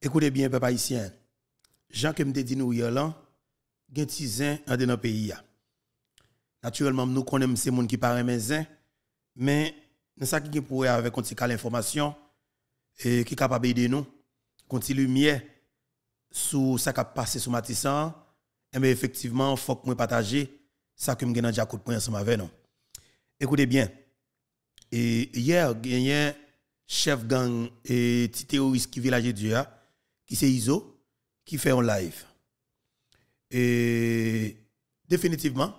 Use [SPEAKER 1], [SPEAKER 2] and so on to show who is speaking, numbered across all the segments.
[SPEAKER 1] Écoutez bien, papa haïtien. Jean que me dit nous hier là, gen tizen en dans pays Naturellement, nous connaissons ces gens qui parlent mes mais nous qui qui pour avec un l'information information et qui capable de nous, conti lumière sur ce qui passé sur Matissan, eh et mais effectivement, faut que nous partagions ce que nous gen déjà Jacob pour ensemble avec nous. Écoutez bien. hier, il y a un chef gang et petit terroriste qui village Dieu qui c'est ISO, qui fait en live. Et définitivement,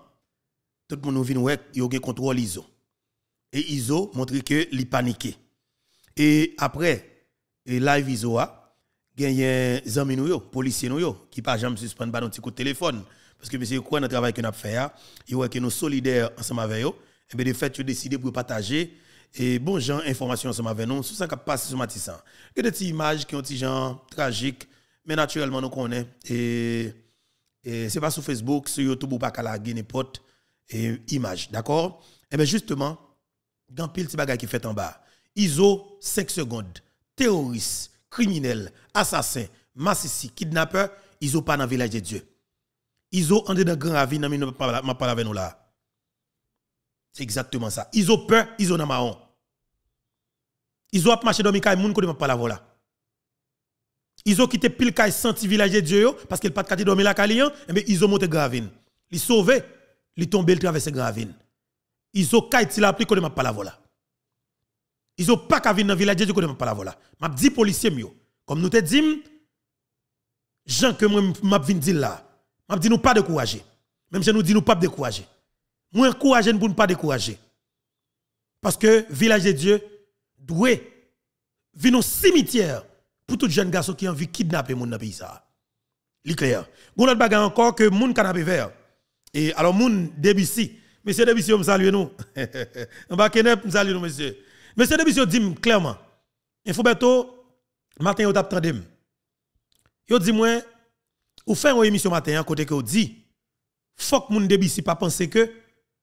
[SPEAKER 1] tout le monde vient ouais, il y a un contrôle ISO. Et ISO montre que il paniqué. Et après, et live ISO a, gagné des amis un policiers qui qui pas jamais suspendre pas petit coup de téléphone. Parce que monsieur, quoi, dans travail que nous avons fait, hein. il a que nous solidaires ensemble avec eux. Et eh bien, de fait, tu décidé de partager et bon, gens, information ensemble avec nous, sur ça qui passe sur Matissan. Il y a des images qui ont des gens tragiques, mais naturellement, nous connaissons. Et, et c'est pas sur Facebook, sur YouTube ou pas qu'à la n'importe et image, d'accord Et eh bien justement, dans pile de bagages qui fait en bas. ISO 5 secondes, terroriste, criminel, assassin, kidnappeurs, kidnappeur, ISO pas dans le village de Dieu. ISO en dans grand avis je parle avec nous là. C'est exactement ça. Ils ont peur, ils ont un marron. Ils ont marché dans les gens ils ne pas la voilà. Ils ont quitté pile caille senti village de Dieu parce qu'ils pas de dormir la hein. et eh ils ont monté gravine. Ils sauvé, ils tombé le traverser gravine. Ils ont caille la pris ne pas la voilà. Ils ont pas qu'à venir dans village de Dieu ils m'a pas la voilà. M'a dit policier policiers, Comme nous te dit jean que moi m'a vinn dire là. M'a dit nous pas décourager. Même si nous dit nous pas décourager. Moi, courageux pour ne pas décourager. Parce que village de Dieu doit venir au cimetière pour tout jeune garçon qui a envie de kidnapper mon dans pays ça. C'est clair. l'autre bagarre encore que mon canapé vert. Et alors mon Debussy, monsieur Debussy on salue nous. On va kidnapper, vous salue nous monsieur. Monsieur Debussy dit clairement. bientôt, matin on t'a tendem. Yo dit moi vous faites une émission matin côté que dit faut que ne Debussy pas penser que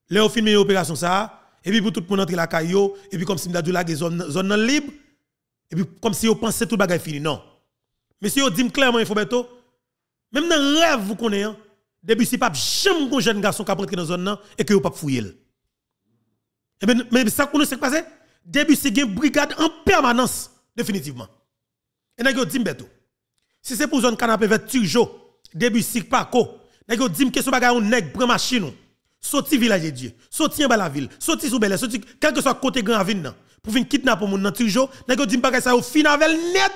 [SPEAKER 1] Là, on filme opération ça, et puis pour tout le monde entrer la caillou, et puis comme si Mdadou la zone, zone libre, et puis comme si on pensait tout le bagage fini. Non. Mais si on dit clairement, il faut bientôt. même dans le rêve, vous connaissez, hein. depuis si pas jamais un jeune garçon qui rentre dans la zone et que vous pas fouiller. Et eh bien, mais ça qu'on ne sait pas, début c'est une brigade en permanence, définitivement. Et vous dit bientôt. Si c'est pour zone canapé vert Turjo, début si pas quoi, n'a dit que ce bagage on nèg prend machine sorti village de Dieu, sorti en bas la ville, sorti sous belle, quel que soit côté grand ville pour venir kidnapper mon nan toujours, nèg dit pas ça au avec net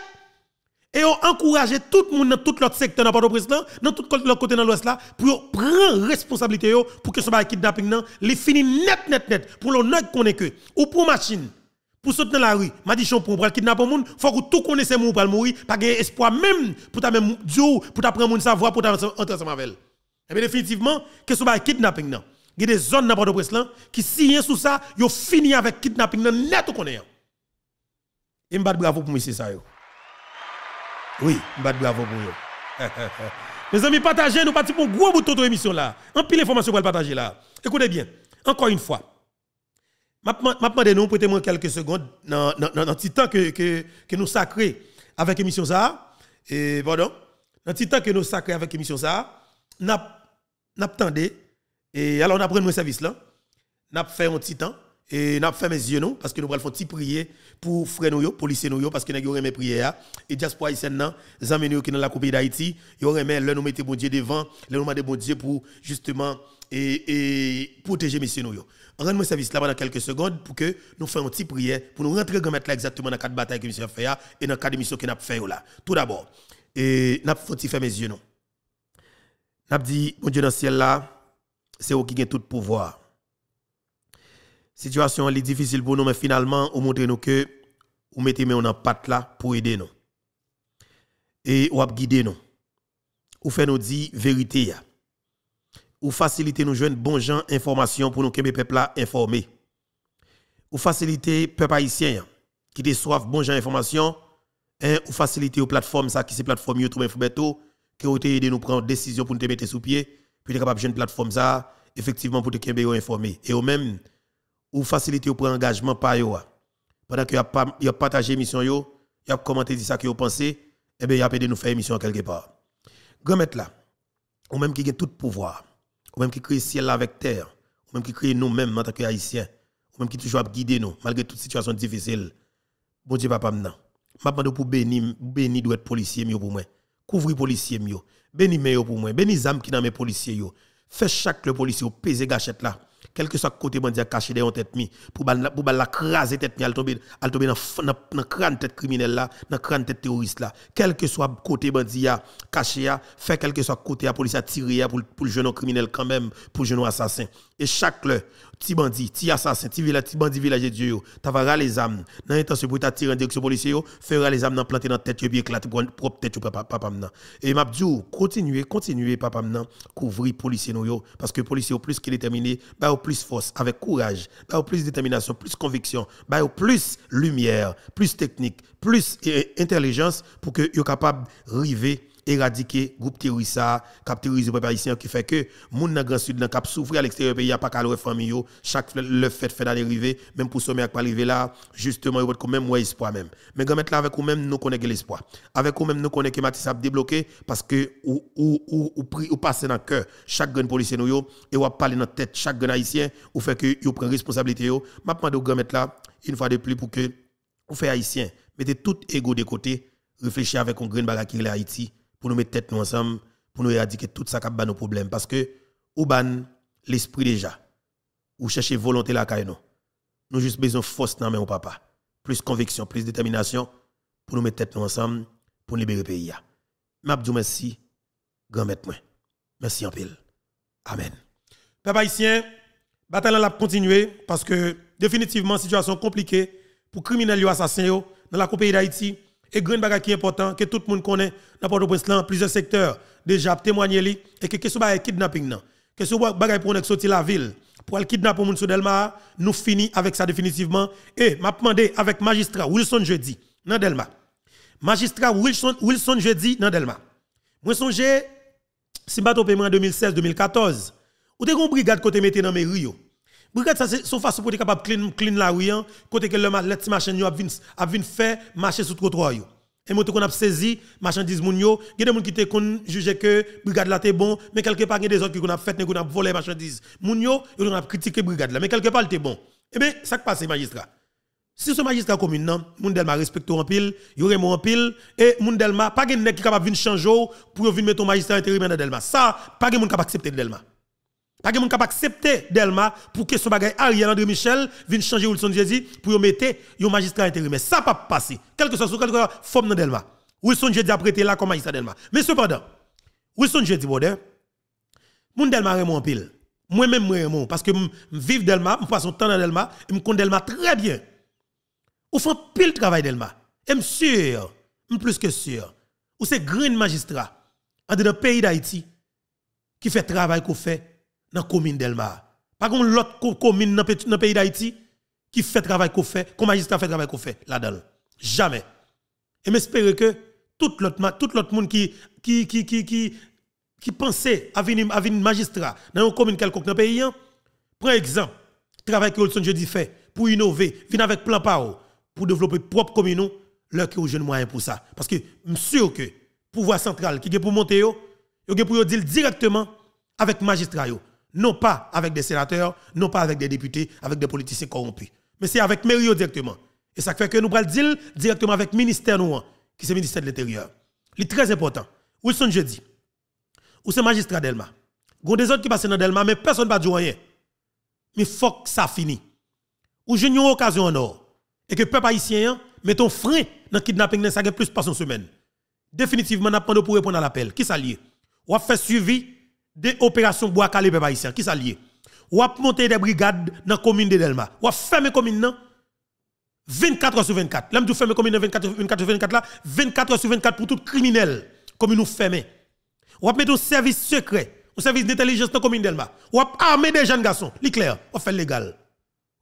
[SPEAKER 1] et on encourage tout le monde dans tout l'autre secteur dans port au dans tout l'autre côté dans l'ouest là pour prendre responsabilité pour que ce soit kidnapping les fini net net net pour le qu'on connaît que ou pour machine pour sauter dans la rue, m'a dit pour le kidnapper monde, faut que tout connaisse moun pral mourir, pas gain espoir même pour ta même Dieu, pour ta prendre moun savoir pour ta entrer ensemble avec et eh bien définitivement, qu'est-ce que kidnapping Il y a des zones dans port presse qui signent sous ça, ils fini avec kidnapping nan net ou connaît. Et m'bat bravo pour monsieur ça yo. Oui, m'bat bravo pour vous Mes amis, partagez, nous partons pour un gros bout de émission là. En pile information pour le partager là. Écoutez bien, encore une fois. Je nous nous prêter moi quelques secondes dans le temps que, que, que nous sacrons avec l'émission ça. Et pardon, dans le temps que nous sacrons avec l'émission ça, n'a N'attendez et alors on a nos service là n'a fait un petit temps et n'a fait mes yeux non parce que nous allons faire petit prier pour frères nous policiers nous parce que nous mes prières et diaspora haïtienne nous qui dans la coupe d'Haïti ils remet le nous mettez bon Dieu devant le nom de bon Dieu pour justement et, et protéger Monsieur nous Rendez-moi service là pendant quelques secondes pour que nous fassions un petit prière pour nous rentrer dans là exactement dans quatre batailles que monsieur fait et dans quatre émissions que nous fait là tout d'abord et n'a petit fait mes yeux non N'a dit, mon Dieu dans le ciel là, c'est vous qui avez tout pouvoir. Situation est difficile pour nous, mais finalement, vous montrez nous que vous mettez mes en patte là pour aider nous. Et vous guider nous. Vous faites nous dire vérité. Ya. Vous facilitez nous jeunes bon gens information pour nous que peuple là informé. Vous facilitez peuple haïtien qui déçoivent bon gens information. Et hein, ou facilitez aux plateformes ça qui c'est plateforme YouTube qui ont aidé nous prendre décision pour nous mettre sous pied, puis capable de une plateforme ça, effectivement, pour te vous informer. Et au même, ou faciliter au prendre engagement par yo. Pendant que vous avez partagé l'émission, vous avez commenté ça que vous pensez, et eh bien vous avez aidé nous faire émission quelque part. Grand mettre là, ou même qui a tout pouvoir, ou même qui crée ciel avec terre, ou même qui crée nous-mêmes en tant que haïtiens, ou même qui toujours guider nous, malgré toute situation difficile. Bon Dieu, papa, maintenant. Je demande pour bénir, bénir doit être policier mieux pour moi couvrir policiers mio béni meilleur pour moi béni zam qui dans mes policiers yo fait chaque le policier peser gâchette là quel que soit côté bandia caché derrière tête mi pour bal pour bal la craser tête mi al tomber al tomber dans dans crâne tête criminel là dans crâne tête terroriste là quel que soit côté bandit caché a fait quelque soit côté la police a tiré pour pour jeune criminel quand même pour jeune assassin et chaque le petit bandit, petit assassin, petit village, bandit village de Dieu, tu vas les âmes. Dans l'intention pour tirer en direction policière, faire les âmes planter dans tête, bien éclater propre tête papa papa Et m'a dit oh, continuez, continuez papa maintenant couvrir policier nous parce que policier plus est déterminé, bah plus force avec courage, bah plus détermination, plus conviction, bah plus lumière, plus technique, plus euh, intelligence pour que soient capable river éradiquer groupe terroriste terrorisme peuple haïtien qui fait que moun nan grand sud nan cap souffrir à l'extérieur pays a pas qu'à famille chaque le fait fait d'arriver même pour sommet pas arriver là justement il quand même moins espoir même mais quand mettre là avec ou même nous connaît l'espoir avec ou même nous connaît que Matisse a débloqué parce que ou ou ou ou, passer dans cœur chaque grand policier nous et ou parler dans tête chaque grand haïtien ou fait que il prend responsabilité yo m'a demandé grand mettre là une fois de plus pour que vous fait haïtien mettez tout ego de côté réfléchissez avec un grand bagage qui est Haïti pour nous mettre tête nous ensemble, pour nous éradiquer tout ça qui a nos problèmes. Parce que, ou ban l'esprit déjà, ou chercher volonté la caille nous. Nous juste besoin de force dans nos papa. Plus conviction, plus détermination pour nous mettre tête nous ensemble, pour libérer le pays. Mabdou merci, grand maître Merci en pile. Amen. Papa haïtien, bataille la continuer parce que définitivement situation compliquée pour criminels et assassins dans la compagnie d'Haïti. Et une bagarre qui est important, que tout le monde connaît, n'importe où, prince plusieurs secteurs, déjà témoigné, et que ce qui que kidnapping, nan. question bagage pour nous sortir la ville, pour le kidnapper Delma, nous finissons avec ça définitivement. Et m'a demandé avec magistrat Wilson jeudi, dans Delma. Magistrat Wilson, Wilson jeudi, dans Delma. Moi, songe, si je en 2016-2014, ou te une brigade côté mettez dans mes rues. Brigade, ça, c'est son façon pour être capable de clean, clean la rue, hein. côté que le petit machin a vint faire marcher sur le trottoir. Et moi, qu'on a saisi, marchandise, il y a des gens qui ont jugé que brigade là était bon, mais quelque part, il y a des autres qui ont fait, qui ont volé marchandise. Mounio, ils ont critiqué brigade là, mais quelque part, t'es était bon. Eh bien, ça qui passe, magistrat. Si ce magistrat commune, non, Delma respecte en pile, il aurait en pile, et Delma, pas de nek qui capable de changer pour venir mettre un magistrat intérimaire dans Delma. Ça, pas de gens capable de Delma. Pas que mon capable accepter Delma pour que son bagage Ariel André Michel vienne changer Wilson Diedi pour mettre un magistrat Mais Ça pas passé. Quel que soit son forme dans Delma. Wilson Diedi a prêté là comme magistrat Delma. Mais cependant, Wilson Diedi bordel hein. mon Delma est en pile. Moi même moi remon parce que je vis Delma, je passe mon temps dans Delma Je connais Delma très bien. Ou font pile travail Delma. Et suis sûr, plus que sûr. Ou c'est grand magistrat dans le pays d'Haïti qui fait travail qu'on fait dans la commune d'Elma. Pas comme l'autre commune dans le pays d'Haïti qui fait travail qu'on fait, comme magistrat fait travail qu'on fait là-dedans. Jamais. Et j'espère que tout l'autre l'autre monde qui qui qui qui qui pensait à venir magistrat dans une commune quelconque dans le pays, hein, prend exemple travail que Olson jeudi fait pour innover, venir avec plan pao pour développer propre commune, leur qui jeune moyen pour ça parce que je suis sûr que pouvoir central qui est pour monter yo, yo pour dire directement avec magistrat yo non pas avec des sénateurs, non pas avec des députés, avec des politiciens corrompus. Mais c'est avec mério directement. Et ça fait que nous prenons le deal directement avec le ministère hein, qui c'est ministère de l'Intérieur. C'est très important. Où sont jeudi Où ce magistrat Delma Il y a des autres qui passent dans Delma, mais personne ne va dire rien. Mais faut que ça finisse. Ou j'ai une occasion en or. Et que le peuple haïtien, un hein, frein dans le kidnapping, ça plus de une semaine. Définitivement, nous pour répondre à l'appel. Qui s'allie Ou a faire suivi des opérations bois calé peuple qui s'allie on a monter des brigades dans la commune de Delma on a la commune 24 heures sur 24 l'homme ferme fermer commune 24 24 sur 24 là 24 heures sur 24 pour tout criminel comme nous fermer ou a mettre un service secret un service d'intelligence dans la commune Delma ou a armer des jeunes garçons l'éclair ou fait légal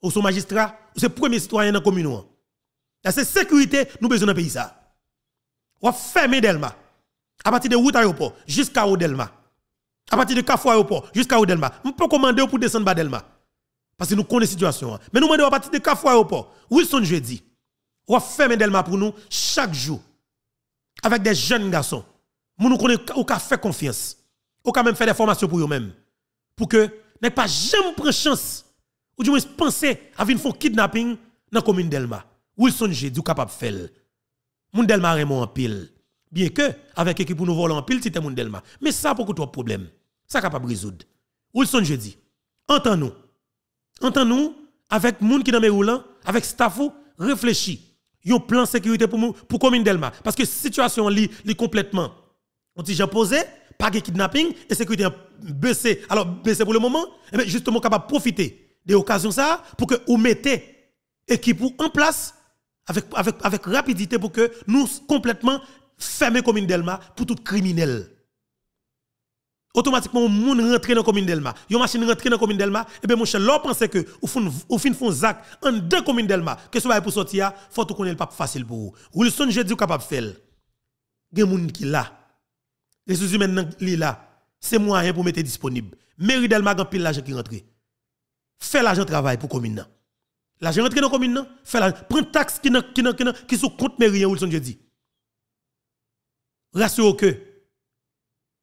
[SPEAKER 1] ou son magistrat ou c'est premier citoyen dans la commune hein. la sécurité nous besoin dans pays ça ou a fermer Delma à partir de route aéroport jusqu'à Delma à partir de au port... jusqu'à ne peux pas commander pour descendre à Delma. Parce que nous connaissons la situation. Hein. Mais nous demandons à partir de Kafou Aéroport. Wilson jeudi. On va fermer Delma pour nous chaque jour. Avec des jeunes garçons. Nous nous connaissons, on fait confiance. On a même faire des formations pour eux-mêmes. Pour que n'aient pas jamais pris chance. Ou du moins penser à venir faire kidnapping dans la commune Delma. Wilson jeudi, capable de faire. Mon Delma est en pile. Bien que, avec l'équipe pour nous voler en pile, c'était mon Delma. Mais ça, pour tu as problème ça capable de résoudre. Wilson jeudi. Entends-nous. Entends-nous avec moun qui dans mes avec staffou, réfléchis. un plan sécurité pour pour commune Delma parce que situation est complètement on dit j'ai posé pas de kidnapping et sécurité baissé. Alors baissé pour le moment, et eh justement capable profiter des occasions ça pour que vous mettez équipe en place avec, rapidité pour que nous complètement fermer commune Delma pour tout criminel automatiquement monde rentre dans la commune d'Elma. Les machine rentre dans la commune d'Elma et eh ben mon cher, l'on pense que vous faites ou zac en deux communes d'Elma que ce soit pour sortir, Il faut tout le pas facile pour vous. Wilson je dis capable faire. Des gens qui là. les humaines li là. C'est moyen hein, pour mettre disponible. Mairie d'Elma gan pile l'argent qui rentre. Fait l'argent travail pour la commune L'argent rentre dans la commune fait l'argent. Prends taxe qui qui qui qui compte mairie hein, Wilson je dis. Rassurez-vous que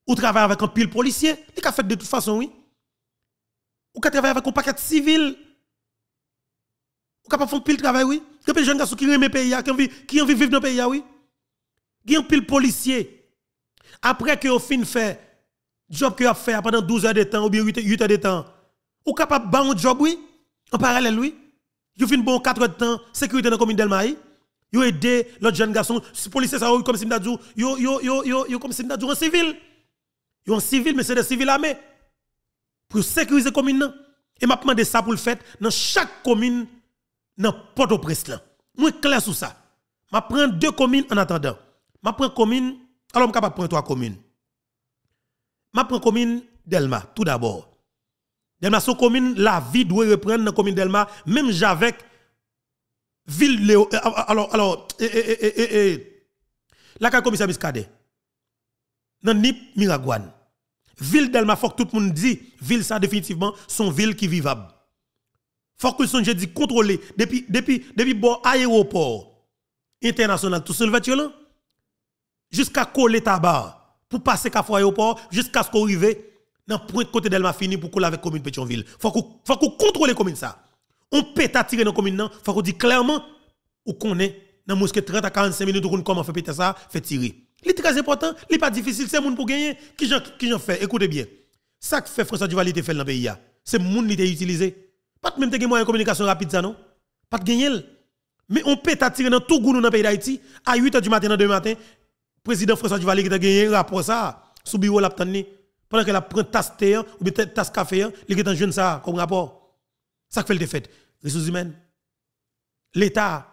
[SPEAKER 1] ou travaille avec un pile policier, il a fait de toute façon, oui. Ou qu'a travaille avec un paquet civil. Ou capable faire un pile travail, oui. Il y a des jeunes qui aiment le pays, qui envie qui vivre dans le pays, oui. Il y a un pile policier. Après que au fin fait job que a fait pendant 12 heures de temps ou bien 8 heures de temps, ou capable de un job, oui. En parallèle, oui. Vous fin bon 4 heures de temps, sécurité dans la commune d'Elmaï. Vous aidez l'autre jeune garçon, si policier ça, comme si vous yo yo yo yo comme si vous un civil. Yon civil, mais c'est des civils armés. Pour sécuriser la commune. Et m'a demandé ça pour le fait dans chaque commune, dans Port-au-Prince. suis clair sur ça. Je prends deux communes en attendant. Je prends commune, alors je suis prendre trois communes. Je prends commune Delma, tout d'abord. Delma, son commune, la vie doit reprendre dans la commune Delma, même j'avec ville Léo, alors, alors, eh, eh, la commissaire biscade dans Nip Miragouane. Ville d'Elma, faut que tout le monde dit, ville ça définitivement, son ville qui vivable. Faut que son dit contrôlé depuis depuis depuis bon aéroport international tout seul là hein? jusqu'à coller tabac pour passer qu'à l'aéroport, jusqu'à ce qu'on arrive dans point de côté d'Elma pour coller avec commune Pétionville. Faut que faut qu'on contrôle commune ça. On peut tirer dans commune Il faut dire clairement où qu'on est dans mosquée 30 à 45 minutes on comment faire ça, fait tirer. Il est très important, il n'est pas difficile, c'est monde pour gagner. Qui j'en qui fait Écoutez bien. Ça que fait François Duvalier te fait dans le pays c'est monde qui utilisé. Pas même te moyen de communication rapide ça non. Pas de gagner. Mais on peut attirer dans tout goût dans le pays d'Haïti à 8h du matin dans 2 matin. Président François Duvalier qui a gagné rapport ça sous bureau l'a pendant qu'elle un tasse thé ou peut-être tasse café, il est un jeune ça comme rapport. Ça que fait le fait. Ressources humaines. L'État,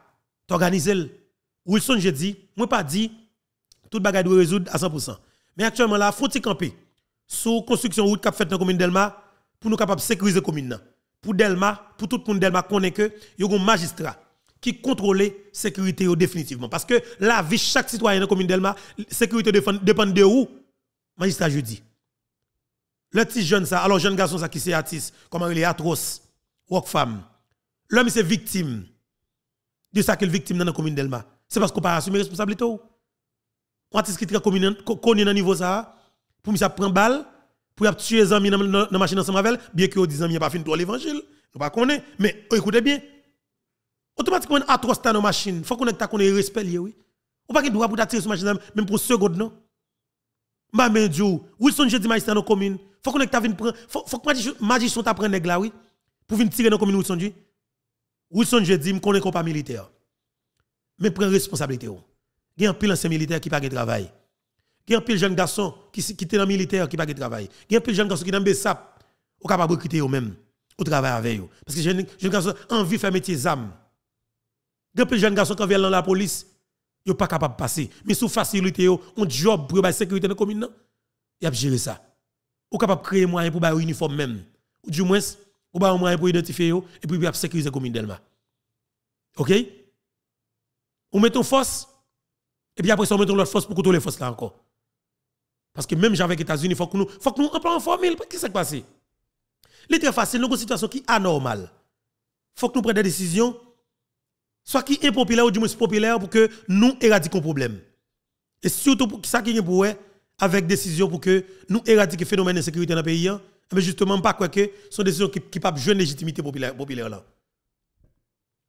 [SPEAKER 1] t'organiser. Wilson, je dis, moi pas dit, tout bagage doit résoudre à 100%. Mais actuellement, la faut-il campée, sous construction route été faite dans la commune Delma, pour nous capables de sécuriser la commune. Pour Delma, pour tout le monde Delma, que, il y a un magistrat qui contrôle la sécurité définitivement. Parce que la vie de chaque citoyen dans la commune Delma, la sécurité dépend de où Magistrat jeudi. Le petit jeune, ça, alors jeune garçon ça qui c'est artiste, comment il est atroce, work femme. L'homme c'est victime de ça qu'il victime dans la commune Delma. C'est parce qu'on n'a pas assumé responsabilité. Ou? Quantis qui très connu dans niveau ça, pour ça prendre balle, pour tuer les amis dans la machine ensemble avec bien que disent amis pas fini pour l'évangile, nous pas mais écoutez bien. Automatiquement atroce dans machine, faut qu'on ait qu'on respect oui. On pas droit pour tirer sur machine même pour seconde non. Ma main Dieu, Wilson jeudi magistrat dans commune, faut qu'on ait ta Il prendre faut que magistrat t'a là oui pour venir tirer dans commune Wilson Dieu. Wilson jeudi me ne qu'on pas militaire. Mais prend responsabilité. Oh. Il y a un pile ancien militaire qui n'a pas de travail. Il y a un pile jeune garçon qui sont dans militaire qui n'a pas de travail. Il y a un pile jeune garçon qui est dans BESAP, qui capable de quitter eux-mêmes, au travailler avec eux. Parce que jeune garçon envie de faire métier d'âme. Il y a un pile jeune garçon qui vient dans la police, il n'est pas capable de passer. Mais sous facilité, on job pour la sécurité dans la commune, il a gérer ça. Ou capable de créer moyen pour un uniforme même. Ou du moins, ou un moyen pour identifier et puis sécuriser la commune Ok OK? Ou une force et puis après, ça, on met l'autre force pour contrôler les forces là encore. Parce que même avec les États-Unis, il faut que nous, faut que nous en formule. Qu'est-ce qui s'est passé? Il très facile, nous avons une situation qui est anormale. Il faut que nous prenions des décisions, soit qui est populaire ou du moins populaire, pour que nous éradiquions le problème. Et surtout, pour ça qui est pour avec décision pour que nous éradiquions le phénomène de sécurité dans le pays, mais hein. eh justement, pas quoi que ce sont des décisions qui ne peuvent jouer légitimité populaire, populaire là.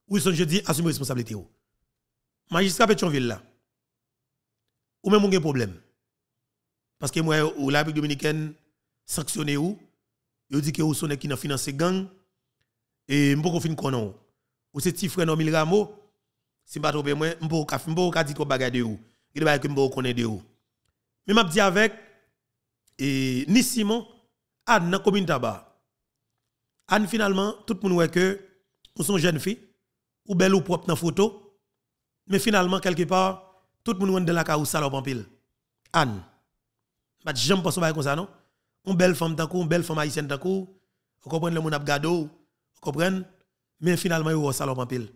[SPEAKER 1] Oui, je dis, assumer responsabilité. Oh. Magistrat Pétionville là ou même un problème. Parce que moi, ou la République dominicaine sanctionné ou, yo dit que ou sonne qui finance gang, et m'poko fin konon. Ou c'est petit frère Nomil Ramo, si pas ne moi, pas ka m'pou ka dit trop bagay de ou. Il va que m'pou connaît de ou. Mais m'a dit avec et ni Simon à dans commune taba. Anne finalement tout le monde que ou son jeune fille ou belle ou propre dans photo. Mais finalement quelque part tout le monde wende la ka ou salop en pile. Anne. Pas jamais pense pas comme ça non. Une belle femme tant une belle femme haïtienne tant vous comprenez le monde a vous comprenez mais finalement ou salop en pile.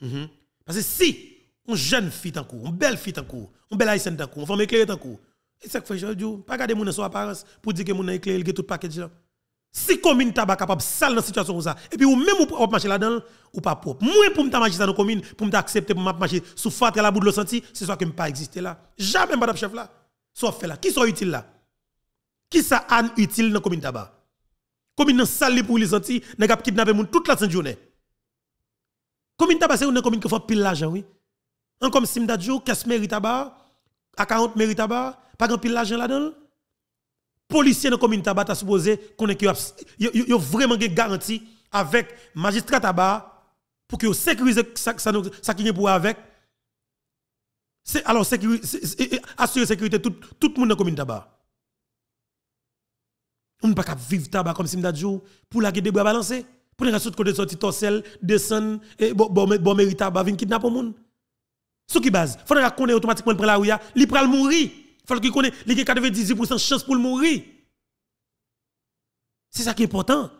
[SPEAKER 1] Mm -hmm. Parce que si une jeune fille tant une belle fille tant une belle haïtienne tant une femme éclairée tant et ça que fait je dis pas garder mon apparence pour dire que mon éclairé tout package là. Si commune tabac capable sale dans situation comme ça et puis ou même ou pas marcher là-dedans ou pas propre. Moi pour me marcher dans nos communes, pour me accepter pour marcher sous fatre la boule de le senti, c'est soit que me pas exister là. Jamais madame chef là. soit fait là, qui sont utile là Qui ça an utile dans commune tabac Commune sale pour les senti, n'a kidnappé kidnapper mon toute la sainte journée. Commune tabac c'est une commune qui fait pile l'argent oui. En comme Simdadjo, qu'est-ce mérite tabac à 40 mérite tabac, pas grand pile l'argent là-dedans policiers dans la commune tabac supposé qu'on est vraiment garantie avec magistrat tabac pour que sécurise ça ça qui est pour avec alors assurer sécurité tout tout le monde dans la commune tabac on ne peut pas vivre tabac comme si un jour pour la pour bras balancer pour ne pas de sorti torsel descendre et bon bon mérite tabac venir kidnapper monde ce qui base faut qu'on automatiquement pris la rue il pral mourir faut qu'il connaisse, les y 98% de chance pour mourir. C'est ça qui est important.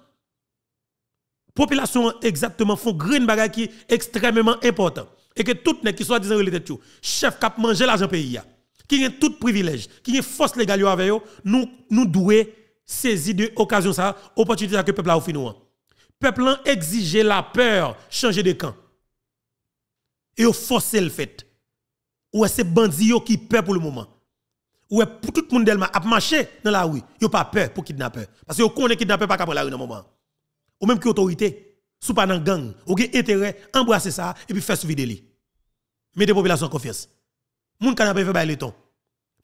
[SPEAKER 1] Population exactement font green bagay qui est extrêmement important. Et que tout le qui soit disant chefs chef cap mangé l'argent pays qui a tout privilège, qui a force légale avec eux, nous nous devons saisir de occasion ça, opportunité que peuple a offert Le hein. Peuple a exigé la peur, changer de camp. Et forcer le fait. Ou c'est bandit qui peur pour le moment. Ouais, pour tout le monde d'Elma a marché dans la rue, yo pas peur pour kidnapper parce que on connaît kidnapper pas capable la rue dans moment. Ou même qui autorité, sous pas dans gang, ou gen intérêt embrasser ça et puis faire vide li. Mettez population en confiance. Moun kanapé fait bail le ton.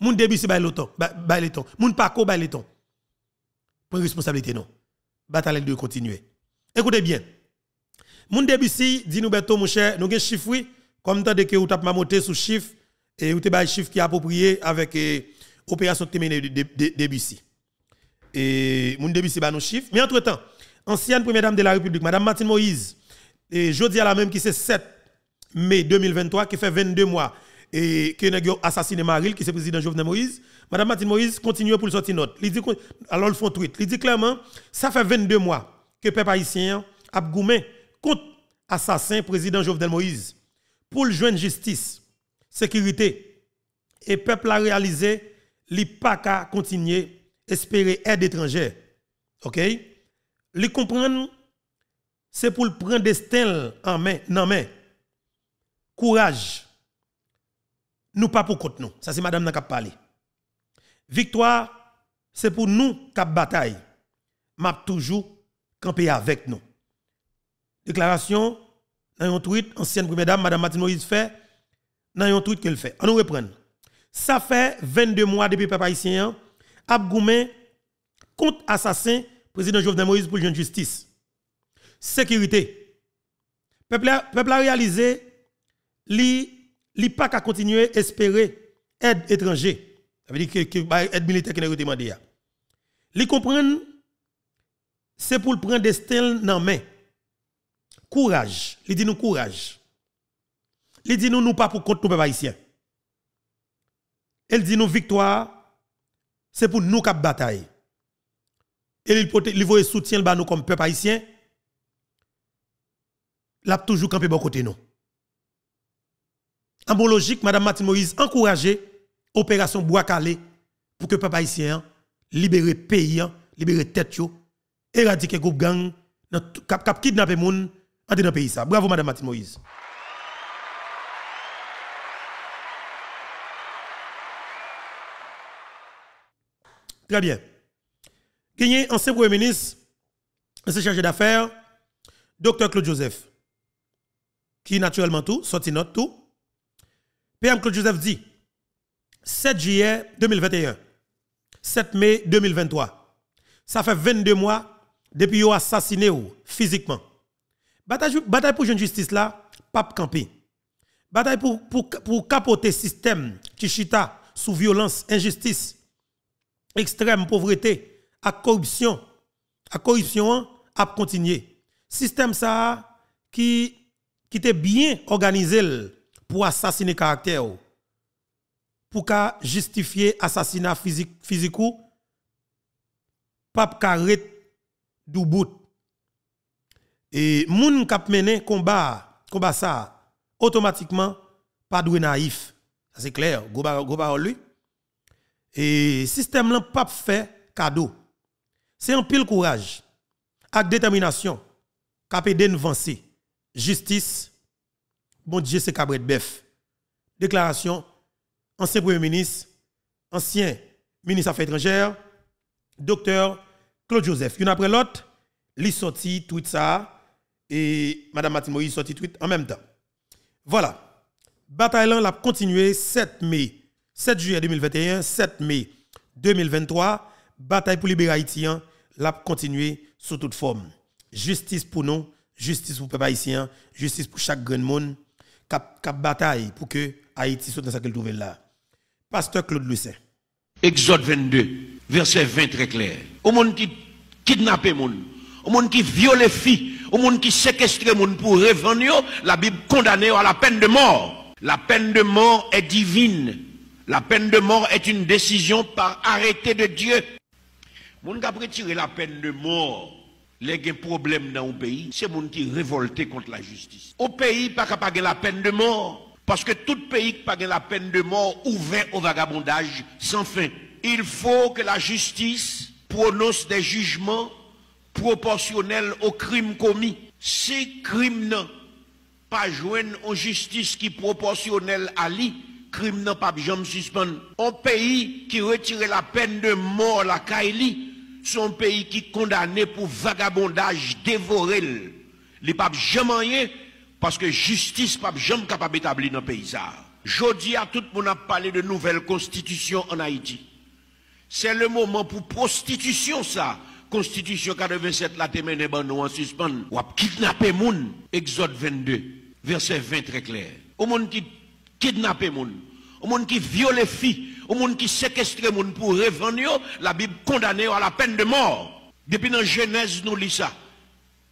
[SPEAKER 1] Moun débissé bail le ton, bail le ton. Moun pako bail le ton. Pour responsabilité non. Bataille de continuer. Écoutez bien. Moun si, dit nous beto mon cher, nous gen chiffre comme tant de que ou tap mamote sous chiffre et ou te bail chiffre qui approprié avec eh, opération de début. Et mon début c'est nos chiffres. Mais entre-temps, ancienne première dame de la République, Mme Martine Moïse, et jeudi à la même qui c'est 7 mai 2023, qui fait 22 mois, et qui a assassiné Maril, qui c'est président Jovenel Moïse, Mme Martine Moïse continue pour le sortir note. Alors, le font tweet. Il dit clairement, ça fait 22 mois que peuple haïtien a goumé contre assassin président Jovenel Moïse. Pour le joindre justice, sécurité, et peuple a réalisé li pas qu'à continuer espérer aide étrangère. OK Li comprendre c'est pour prendre destin en main, en main. Courage. Nous pas pour contre nous. Ça c'est madame qui a parlé. Victoire, c'est pour nous qui bataille. M'a toujours campé avec nous. Déclaration dans un tweet ancienne première dame madame Martine Moïse fait dans un tweet qu'elle fait. On nous reprendre. Ça fait 22 mois depuis peuple haïtien, hein, Abgoumen contre assassin président Jovenel Moïse pour une justice. Sécurité. Peuple a, peuple a réalisé, li, li pas qu'à continuer à espérer aide étrangère. Ça veut dire que, bah, aide militaire qui n'a pas demandé. Hein. Li comprennent, c'est pour prendre destin la main. Courage. Il dit nous courage. Il dit nous, nous pas pour contre nous, peuple haïtien. Elle dit nous victoire, c'est pour nous qu'elle bataille. Et il faut soutien le nous comme peuple haïtien. a toujours campé bon côté nous. En bon logique, Mme Martine Moïse encouragez l'opération bois calé pour que peuple haïtien hein, le pays, hein, la tête éradiquer groupe gang cap cap kidnapper moun dans pays Bravo Mme Martine Moïse. Très bien. Gagné ancien Premier ministre, ancien chargé d'affaires, docteur Claude Joseph, qui naturellement tout, sorti note tout. PM Claude Joseph dit 7 juillet 2021, 7 mai 2023. Ça fait 22 mois depuis vous assassiné physiquement. Bataille, pour une justice là, pape campé. Bataille pour, pour, pour capoter système, chita sous violence, injustice extrême pauvreté, à corruption, à corruption à hein, continuer, Système ça qui qui était bien organisé pour assassiner caractère pour justifier assassinat physique physique pape carré du bout. Et moun kap mené combat combat ça automatiquement pas doué naïf. c'est clair, go lui et système là pas fait cadeau. C'est un pile courage, avec détermination, capable d'avancer Justice, bon Dieu c'est de bœuf. Déclaration, ancien premier ministre, ancien ministre affaires étrangères, docteur Claude Joseph. Une après l'autre, il sorti tweet ça et Madame Matimoy sorti tweet en même temps. Voilà. Bataille là, l'a continué 7 mai 7 juillet 2021, 7 mai 2023, bataille pour libérer Haïtiens, hein, l'a continuer sous toute forme. Justice pour nous, justice pour les Haïtiens, justice pour chaque grand monde cap cap bataille pour que Haïti soit dans sa trouve là. Pasteur Claude
[SPEAKER 2] Lucet, Exode 22, verset 20 très clair. Au monde qui kidnappe monde, au monde qui viole filles, au monde qui séquestre monde pour revenir, la Bible condamne à la peine de mort. La peine de mort est divine. La peine de mort est une décision par arrêté de Dieu. Mon qui a la peine de mort, les problèmes dans un pays, c'est mon qui révolté contre la justice. Au pays, pas payer la peine de mort. Parce que tout pays qui pas la peine de mort ouvert au vagabondage sans fin. Il faut que la justice prononce des jugements proportionnels aux crimes commis. Ces crimes, pas joindre en justice qui proportionnelle à lui, crime n'a pas suspend. Un pays qui retire la peine de mort, la Kaili, son pays qui condamné pour vagabondage, dévoré. Les papes jamais rien, parce que justice pas jamais capable d'établir dans le pays. Jodi à tout le monde a parlé de nouvelle constitution en Haïti. C'est le moment pour prostitution, ça. Constitution 87, la ban nous en suspend. Ou kidnapper moun. Exode 22, verset 20 très clair. Au monde qui kidnapper les gens, qui violent les filles, au monde qui séquestrent pour revendre, la Bible condamne à la peine de mort. Depuis dans Genèse, nous lisons ça.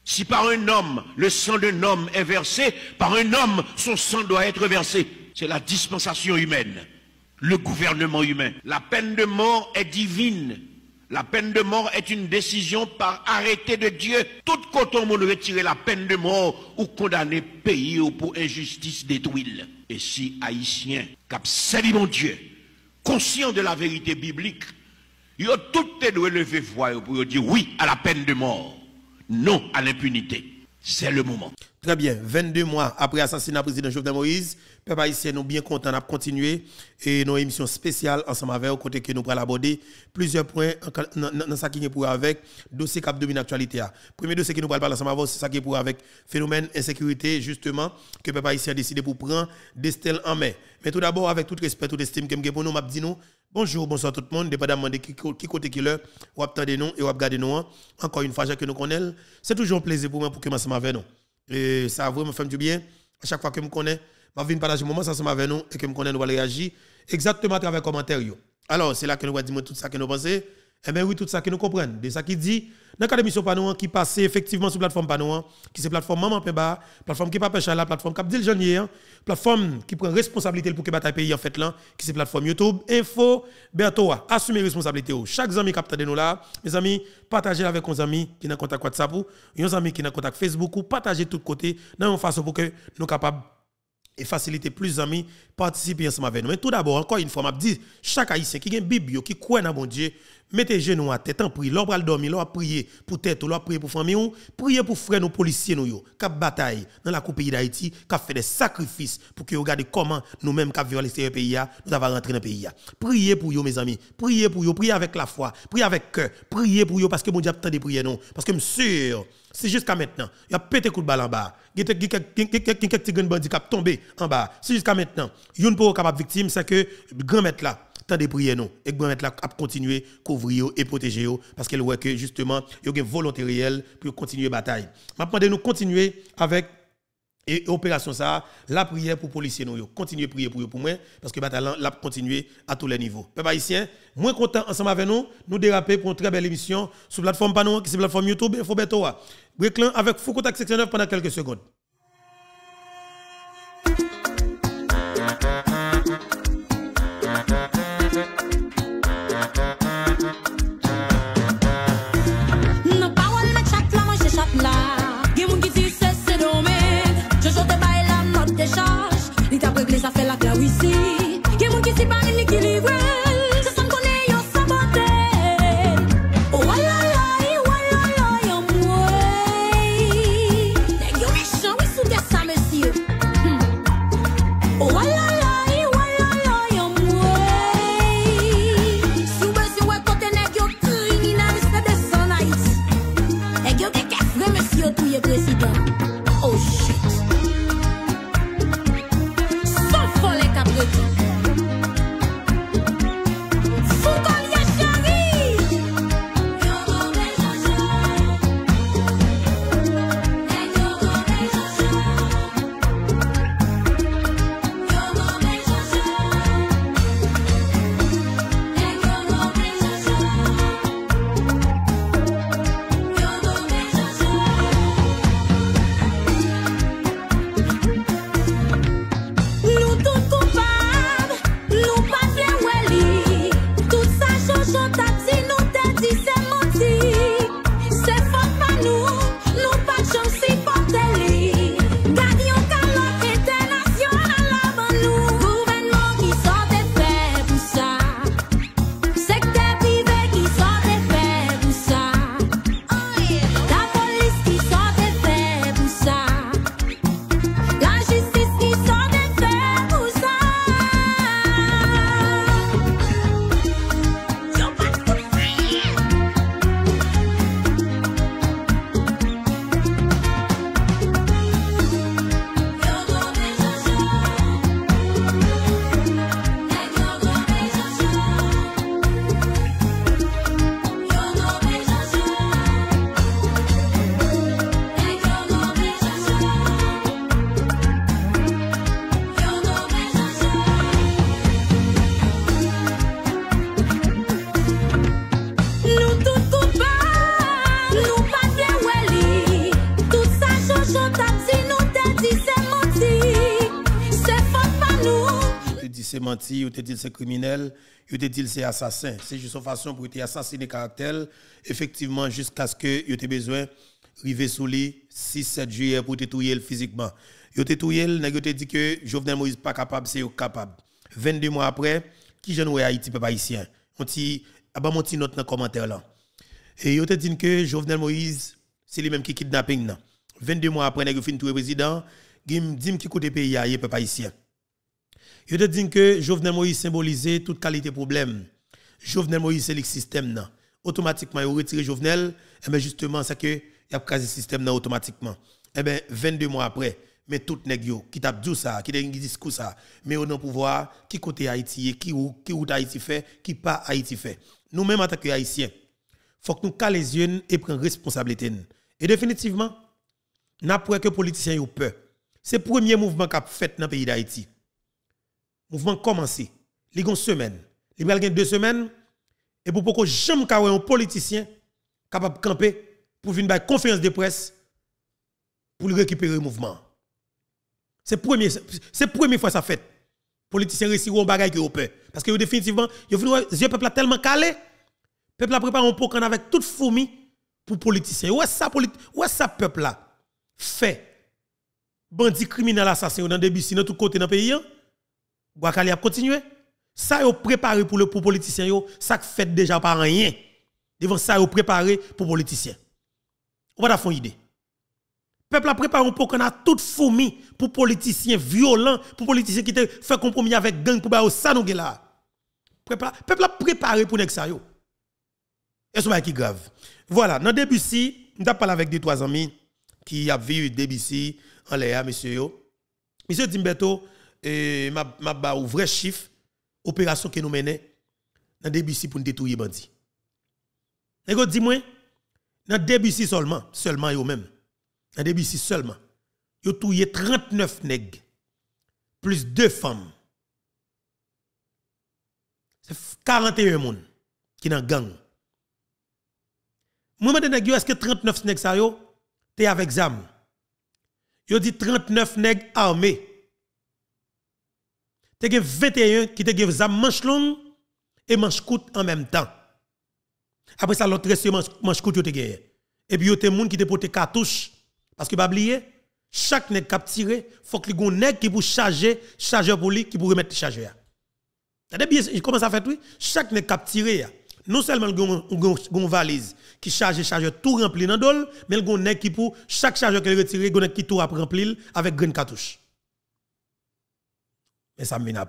[SPEAKER 2] Si par un homme, le sang d'un homme est versé, par un homme, son sang doit être versé. C'est la dispensation humaine, le gouvernement humain. La peine de mort est divine. La peine de mort est une décision par arrêté de Dieu. Tout coton on retirer la peine de mort ou condamner pays ou pour injustice détruite. Et si Haïtiens, cap mon Dieu, conscient de la vérité biblique, ils ont tout doit lever voix pour dire oui à la peine de mort, non à l'impunité. C'est le moment.
[SPEAKER 1] Très bien, 22 mois après l'assassinat du président Jovenel Moïse, Peuple haïtien, nous bien content de continuer et nos émissions spéciales ensemble avec, au côté que nous allons aborder plusieurs points dans ce qui est pour avec dossier cap domine actualité. Premier dossier que nous allons parler ensemble avec, c'est ça qui est pour avec phénomène insécurité, justement, que peuple haïtien a décidé pour prendre des stèles en main. Mais tout d'abord, avec tout respect, toute estime que pour nous, m'a dit nous, Bonjour, bonsoir tout le monde. Dépendamment de qui, qui côté qui l'heure, ou attendez nous et ou regardez nous. Hein. Encore une fois, que nous connaissons, c'est toujours un plaisir pour moi pour ensemble avec nous. Et ça a vraiment fait du bien. À chaque fois que nous me m'a venir partager moment ça avec nous et que connais nous allons réagir exactement à travers commentaires. Alors, c'est là que nous allons dire tout ça que nous pensons. Eh bien oui, tout ça que nous comprenons. De ça qui dit, dans la Panouan qui passe effectivement sur la plateforme Panouan, qui c'est plateforme Maman la plateforme qui pas pêche la plateforme qui dit hein, plateforme qui prend responsabilité pour que bataille pays en fait là, qui c'est plateforme YouTube, Info, Bertoa, assumez responsabilité. Oh. Chaque ami qui a de nous là, mes amis, partagez avec vos amis qui n'ont contact WhatsApp ou, vos amis qui n'ont contact Facebook ou, partagez tout côté, dans une façon pour que nous capables et faciliter plus amis participer ensemble avec nous. Mais tout d'abord, encore une fois, m'a dis chaque haïtien qui a une bible qui croit dans bon Dieu, mettez genoux à tête en prie, l'on va dormir, l'on prier pour tête, va prier pour famille, prier pour frère nos policiers nous qui bataille dans la coupe pays d'Haïti, qui fait des sacrifices pour que regardez comment nous-mêmes qui violé le pays nous avons rentré dans le pays Priez pour vous mes amis, priez pour vous, priez avec la foi, priez avec cœur, priez pour vous parce que mon Dieu tant de prières non, parce que monsieur c'est jusqu'à maintenant. Il a pété coup de balle en bas. Il y a quelques petits bandits qui tombé en bas. C'est jusqu'à maintenant. Il y a pas capable victime, c'est que le grand maître là, tant de prières non. Et le grand maître là a continué à couvrir et protéger parce qu'elle voit que justement, il y a une volonté réelle pour continuer la bataille. Maintenant, nous continuer avec et opération ça, la prière pour les policiers, continuez à prier pour eux pour moi, parce que bataille l'a continue à tous les niveaux. Peuple haïtien, moins content ensemble avec nous, nous déraper pour une très belle émission sur la plateforme Panon, qui est la plateforme YouTube, toi. Breclin avec Foucault 69 pendant quelques secondes. menti, ou te dit c'est criminel, ou te dit c'est assassin. C'est juste une façon pour te assassiner caractère, effectivement, jusqu'à ce que tu aies besoin river sous lui 6-7 juillet pour te touiller physiquement. Yo te touillé, nèg te dit que Jovenel Moïse pas capable, c'est capable. 22 mois après, qui j'en ouais Haïti peuple haïtien. On dit, Il ah bah, mon ti note dans commentaire là. Et vous te dit que Jovenel Moïse c'est lui-même qui kidnapping 22 mois après nèg fin le président, gim dit qui côté pays peuple haïtien. Yo te dit que Jovenel Moïse symbolisait toute qualité problème. Jovenel Moïse c'est le système Automatiquement, il retire Jovenel, et eh bien justement, c'est que y a le système automatiquement. Et bien 22 mois après, mais tout nèg yo qui t'a dit ça, qui a discours ça, mais au pu pouvoir, qui côté Haïti, qui qui ou Haïti fait, qui pas Haïti fait. Nous-mêmes en tant que haïtiens, faut que nous calions les yeux et prenions responsabilité. Et définitivement, n'a pas que politiciens ont peur. C'est le premier mouvement qu'a fait dans le pays d'Haïti mouvement commencé. Il y a une semaine. Il y a deux semaines. Et pour pourquoi jamais un politicien capable de camper pour venir à une conférence de presse pour récupérer le mouvement. C'est la première fois que ça fait. Les politiciens réussissent un bagage qui ont peur. Parce que définitivement, les le peuple a tellement calé. Le peuple a préparé un pokan avec toute fourmi pour politicien. politiciens. Où est-ce que ça peuple là fait? Bandit criminel assassin dans des dans tout côté dans le pays. Hein? Guacali a continué. Ça, yo préparé pour le politiciens... politicien yo, ça fait déjà pas rien. Devant ça, yo préparé pour politicien. Ou pas une idée. Peuple a préparé pour qu'on a toute fourmi pour politiciens violents, pour politiciens qui te fait compromis avec gang pour ba ça nous là. Peuple a préparé pour ça Et ce qui grave. Voilà, dans début si, avons parlé avec deux trois amis qui vu le début en l'air monsieur yo. Monsieur Timbeto, et m'a m'a ou vrai chiffre opération que nous menons dans Debussy pour nous détruire Et go dis-moi dans Debussy seulement, seulement yo même. Dans Debussy seulement. Yo touye 39 nèg plus 2 femmes. C'est 41 moun qui dans gang. Moi m'a dit est-ce que 39 nèg ça yo t'es avec zam. Yo dit 39 nèg armés te a 21 qui te gen zam manche long et manche courtes en même temps. Après ça, l'autre reste manche, manche que te gen. Et puis, il y a des gens qui te des cartouches. Parce que, pas oublier, chaque nèg cap tiré, faut que un nèg qui pour charger, chargeur pour lui, qui pour remettre le chargeur. T'as bien, comment ça fait, oui? Chaque nèg cap tiré, non seulement une valise qui charge chargeur tout rempli dans dol, mais le nèg qui pour chaque chargeur qu'il retire, gon nèg qui tout rempli avec green cartouche mais ça me vient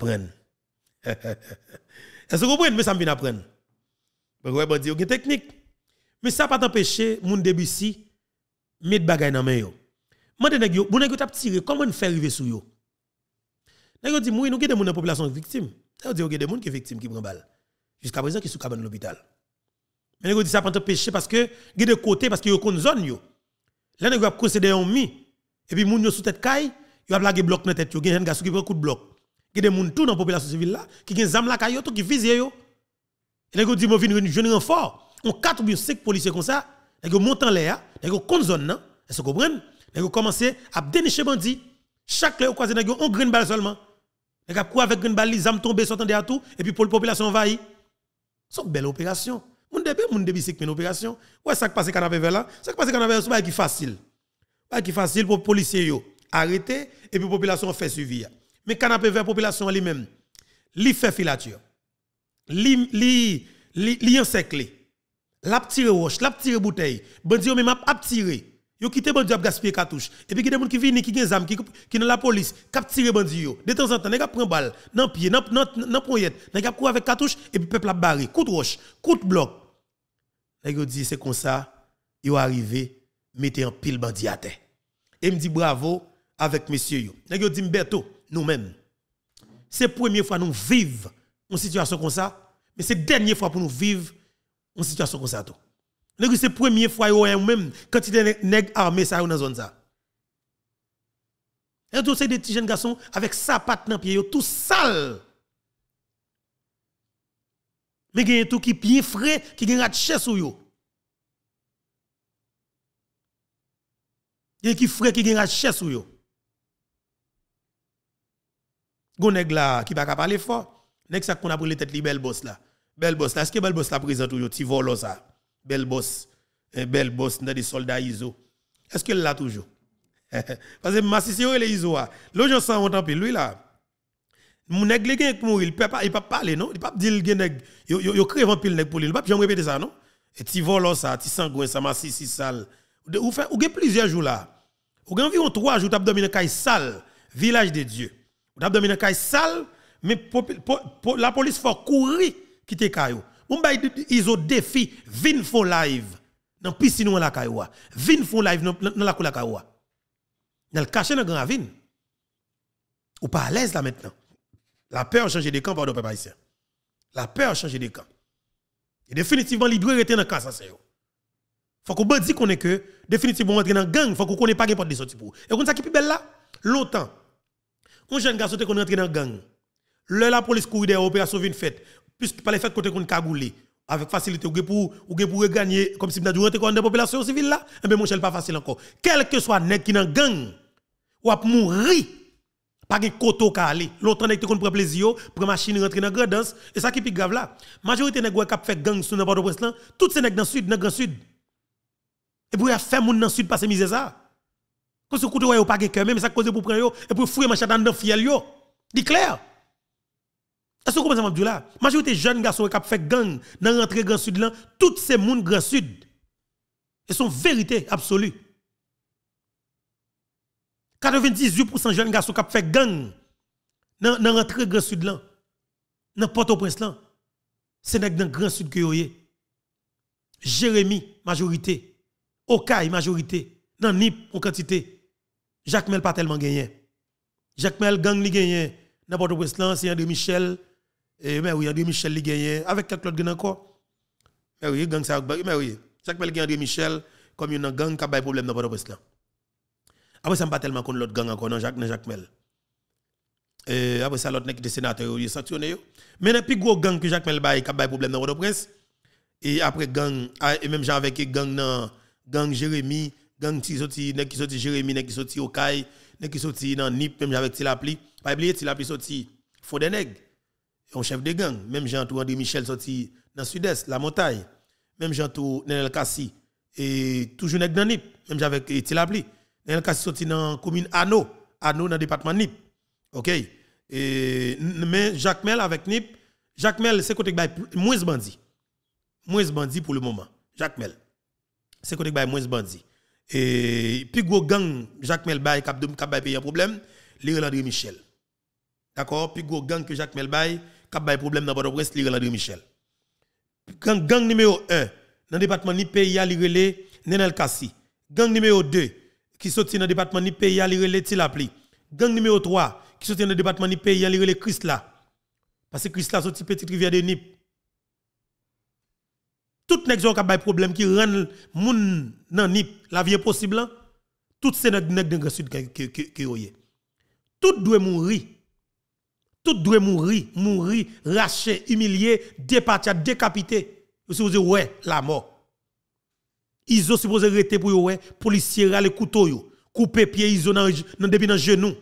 [SPEAKER 1] Est-ce que vous comprenez? Mais ça me vient apprendre. que vous avez une technique. Mais ça pas t'empêcher, mon si, des bagay dans main yo. Mande nèg yo, bon nèg yo tiré, comment on fait arriver sur yo? Nèg yo dit, moui, nous gade moun nan population victime. Ça veut dire que des gens qui sont victimes qui prennent balle. Jusqu'à présent, qui sont cabane l'hôpital. Mais yo dit ça pas t'empêcher parce que avez de côté parce que ont une zone. Là, nèg ont considéré un mi. Et puis, les gens sous tête caille, yo a blagué bloc dans tête. vous gen un gars qui prend coup de bloc. Il y a des gens tout dans la population civile là, qui ont des kayo tout qui visent. Et les dit disent, je une jeune renfort. On 4 ou 5 policiers comme ça, les ont montent en l'air, les gens comptent zone, est-ce que vous Les commencent à dénicher bandits. Chaque fois croisé, ils ont une grande balle seulement. Ils ont avec une balle, les armes tombées, sortent à tout, et puis pour la population envahie. C'est une belle opération. Mon début, mon début, c'est une opération. Ouais, ça qui passe canapé là, ça qui passe canapé vers là, c'est facile. Pas qui facile pour les policiers arrêter, et puis la population fait suivre mais canapé vert population lui-même, li fait filature. Li li li, li encerclé. La tire roche, la tiré bouteille, bandi yo même a tiré. Yo quitté bandi a gaspiller cartouche. Et puis il y a des gens qui viennent qui gen zam qui qui dans la police, cap tirer bandi yo. De temps en temps, nèg prend balle dans pied, dans dans poyette, nèg court avec cartouche et puis peuple a barré. Coup de roche, coup de bloc. Nèg yo dit c'est comme ça, yo arrivé, mettez en pile bandi à terre. Et me dit bravo avec monsieur yo. Nèg dit Mberto, nous-mêmes. C'est la première fois que nous vivons une situation comme ça, mais c'est la dernière fois pour nous vivre une situation comme ça. C'est la première fois que nous même quand il y a des armés dans la zone. Et des petits jeunes garçons avec sa patte dans pied, tout sale. Mais il y a tout qui bien frais, qui est un sur eux. Il y a qui frais, qui est un sur eux. Goneg là, qui va pas parler fort. Nèg ça qu'on a pris les têtes li belle boss là. Belle boss là, est-ce que belle boss là présente toujours ti volo ça? Belle boss, eh, belle boss dans des soldats ISO. Est-ce qu'elle l'a toujours? Parce que Massissio les ISO là. j'en gens autant en lui là. Mon nèg les gens mourir, il peut pas il peut pas parler non, il peut pas dire les nèg yo yo, yo crève en pile nèg pour lui. Il pas jamais répéter ça non? Et ti volo ça, ti sangouin ça, Massissi sale. Ou fait ou, ou, plusieurs jours là. Ou environ 3 jours t'as dormi dans sale, village de Dieu sale, mais la police faut courir quitter le On ils ont défi vin live dans piscine ou la caillou. Vin font live dans la cour la Dans le caché dans grand vin Ou pas à l'aise là maintenant. La peur a changé de camp pardon papa ici. La peur a changé de camp. Et définitivement, il doit rester dans le cas faut qu'on dit qu'on est que définitivement on est dans gang faut qu'on connaît pas n'importe de sorties pour et comme ça qui est plus belle là longtemps un jeune garçon qui est rentré dans la gang. Là, la police court des opérations vient faite. Puisque par les faits côté qu'on cagoulé avec facilité ou pour ou pour gagner comme si on rentrer dans la population civile là, et eh bien mon cher pas facile encore. Quel que soit nèg qui dans gang ou a mourir pas de koto ka L'autre Longtemps nèg te prend plaisir, prend machine rentrer dans grand danse et ça qui plus grave là. Majorité nèg qui fait gang sur n'importe où là, toutes ces nèg dans sud, dans grand sud. Et pour faire monde dans le sud passer misère ça. Parce que vous yo pas si même ça cause pour prendre yo et pour fouiller machin dans fiel yo. Dit clair. Est-ce que vous comprenez ça là Majorité jeunes garçons qui fait gang dans l'entrée grand sud là, toutes ces monde grand sud. Ils sont vérité absolue. 98% jeunes garçons qui fait gang dans l'entrée grand sud là, dans Port-au-Prince là. C'est dans grand sud que yo Jérémy majorité, Okaï majorité, dans NIP en quantité. Jacques Mel pas tellement gagné. Jacques Mel gang li gagné. N'importe où c'est André Michel. Et eh, mais oui, André Michel li gagné. Avec quelques autres encore. Mais oui, gang ça. Bah, mais oui, Jacques Mel gagné André Michel comme il un gang qui a des problèmes dans où là. Après ça, pas tellement contre l'autre gang encore, non, Jacques, non, Jacques Mel. Eh, après ça, l'autre qui des sénateur, il est sanctionné. Mais il plus gros gang que Jacques Mel a qui a des problèmes dans le prince Et après gang, ah, et même j'avais avec gang, gang Jérémy, gang qui sorti, nèg sorti Jérémy, nèg qui sorti Okai, nèg qui sorti dans Nip même avec Tilapli. Pas oublier e Tilapli sorti faut des nèg. Un chef de gang, même Jean-Tou André Michel sorti dans sud-est, la montagne. Même Jean-Tou Nenel Kassi et toujours nèg dans Nip, même avec e Tilapli. Nenel Kassi sorti dans commune Ano, Ano dans département Nip. OK. Et, mais Jacques Mel avec Nip, Jacques Mel c'est côté moins bandit. Moins bandit pour le moment. Jacques Mel. C'est côté moins bandit et plus gros gang Jacques Melbay qui a payé un problème, les André Michel. D'accord Plus gros gang que Jacques Melbay qui a payé problème dans port presse, prince Michel. Gang, gang numéro 1 dans le département ni pays les relais Nenel Kassi. Gang numéro 2 qui sortit dans le département ni pays les relais Tilapli. Gang numéro 3 qui sortit dans le département ni pays les relais Chrysla Parce que est sorti petite rivière de Nip tout nèg qui ka bay problème qui rend moun nan nip la vie possible tout c'est nèg nèg dans sud que que yoyé tout doit mourir tout doit mourir mourir raché humilié départi décapité supposé ouais la mort ont supposé rester pour ouais policier rale couteau yo couper pied ils dans dans depuis dans genou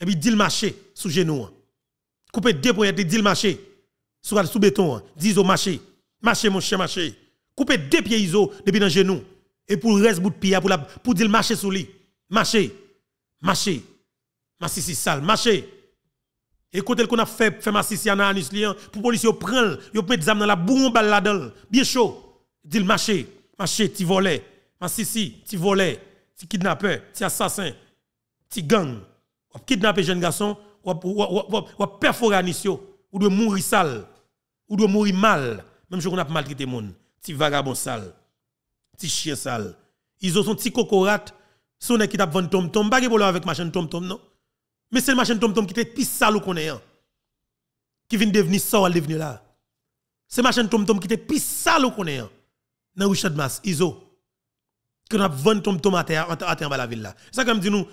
[SPEAKER 1] et puis dit le marché sous genou couper deux points dit le marché sous sous béton dit au marché Marchez, mon chien, marchez. Coupez deux pieds ISO depuis dans genou. Et pour le reste bout de pied, pour, pour dire marcher sur lui. Marchez. Marchez. Massissi sale. Marchez. Et quand qu'on a fait, fait massissi à anus que pour policier prendre, yo met des dans la boum balle là-dedans. Bien chaud. Dit marchez. Marchez, ti volé. Massissi, ti volé. Ti kidnappeur, ti assassin, ti gang. Ou kidnapper jeune garçon, ou perforer anus ou doit mourir sale, ou doit mourir mal même si on a maltraité gens, petit vagabond sale, petit chien sale. Ils ont son petit cocorate, son qui t'a vendu tom tom, pas pour avec machine tom tom non. Mais c'est le machine tom tom qui était plus sale qu'on est hein, qui vient devenir ça ou devenir là. C'est machine tom tom qui était plus sale qu'on est hein. dans Richard Mas, Iso. Qu'on a vendu tom tom à terre à terre la ville là. Ça comme dit nous,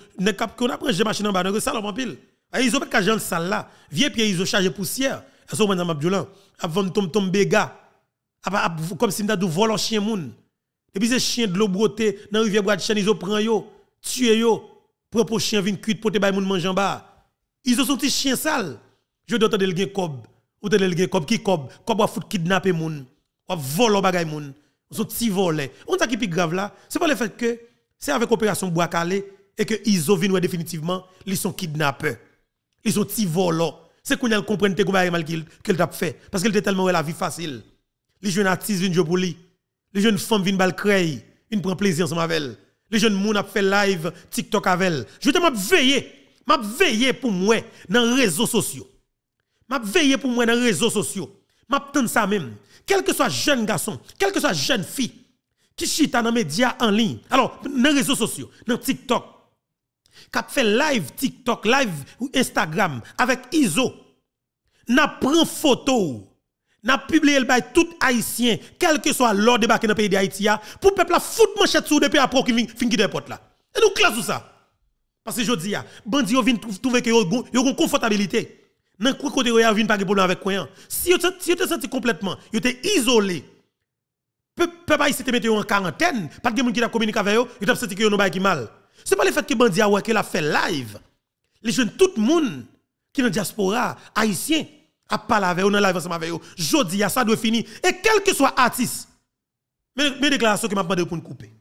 [SPEAKER 1] qu'on a pris machine en bas, donc ça en pile. Ah, ils ont pas de sale là. Vieux pieds ils ont chargé poussière. Ils sont dans avant tom tom béga. Ah bah, ah, comme si m'da dou volant chien moun. Et puis ces chiens de l'eau broté dans rivière bois de chien ils prend yo, tué yo, prend pour chien vin cuit pour te bay moun manger en bas. Ils ont sorti chien sale. Je dois tendre le gen cob, ou tu le des cob qui cob, cob va foutre kidnapper moun, va voler bagay moun. Ils sont si volé. On ça qui plus grave là, c'est pas le fait que c'est avec opération bois calé et que ils ont vu définitivement, ils sont kidnappés, Ils sont si volants. C'est qu'on a comprendre que mal qu'il fait parce qu'il était tellement la vie facile. Les jeunes artistes viennent jouer pour Les jeunes femmes viennent bal créer. Ils prennent plaisir ensemble avec elle. Les jeunes gens fait live TikTok avec elle. Je te m'a veillé. M'a veillé pour moi dans les réseaux sociaux. M'a veillé pour moi dans les réseaux sociaux. M'a tente ça même. Quel que soit jeune garçon, quel que soit jeune fille qui chita dans les médias en ligne. Alors, dans les réseaux sociaux, dans TikTok, qui fait live TikTok, live Instagram avec ISO. N'a pris photo n'a publié le bail tout haïtien, quel que soit l'ordre débarqué dans le pays d'Haïti, pour peuple fout foutre manchette sur le pays après qui fin qui porte là. Et nous classons ça. Parce que je dis, bandi viennent trouver que yo une confortabilité. nan quoi côté yo viennent pas de problème avec quoi. Hein. Si yo si te senti complètement, yo te isolé. Peuple haïtien te mette en quarantaine, pas de monde qui t'a communiqué avec yo, yo t'a senti que yo non bail qui mal. C'est pas le fait que bandi a ouais que l'a fait live. Les jeunes tout le monde qui dans diaspora haïtien à parler avec eux, dans live ensemble avec eux. Jodi, ça doit finir. Et quel que soit artiste, mes déclarations que m'a demandé pour nous couper.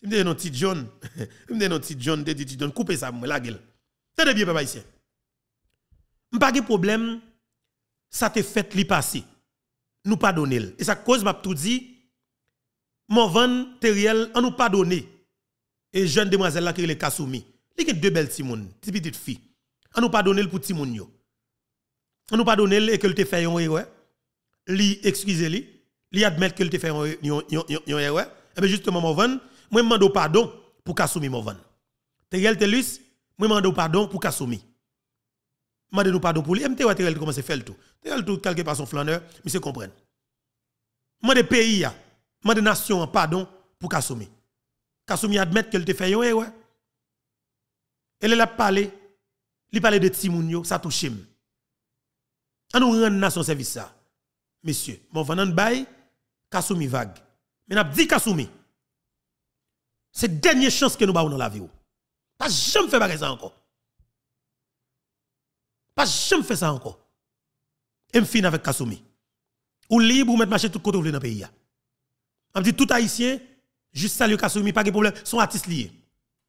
[SPEAKER 1] Il me dit non, petit John. Il me dit non, petit John, dit petit John, coupez ça, la gueule. C'est de bien, papa ici. pas de problème, ça te fait li passer. Nous pardonner. Et ça cause m'a tout dit, mon van teriel, on nous pardonner. Et jeune demoiselle là qui est Kasumi. Il y a deux belles petites petites filles. On nous pardonner pour Timoun yo. On nous pardonner et que te fait une erreur, li excusez li, li admet que te fait une erreur, et eh bien justement mon van, moi demande pardon pour qu'assoumis mon van. Teriel Telus, moi demande pardon pour qu'assoumis. Mande nous pardon pour lui, eh, MTW Teriel commence à faire tout. Teriel tout quelque part son flâneur, mais se comprenne. Mande pays ya, mande nation pardon pour qu'assoumis. Qu'assoumis admet que te fait une erreur. Elle a parlé, il parle de Timounio, ça touche moi. An nous rendre son service ça. Monsieur, mon vanan bay Kasumi vague. Mais n'a dit Kasumi. C'est dernière chance que nous avons dans la vie. Pas jamais fait ça encore. Pas jamais fait ça encore. Et fin avec Kasoumi Ou libre ou mettre marché tout côté dans le pays. M'a dit tout haïtien juste salue Kasumi pas de problème, son artiste lié.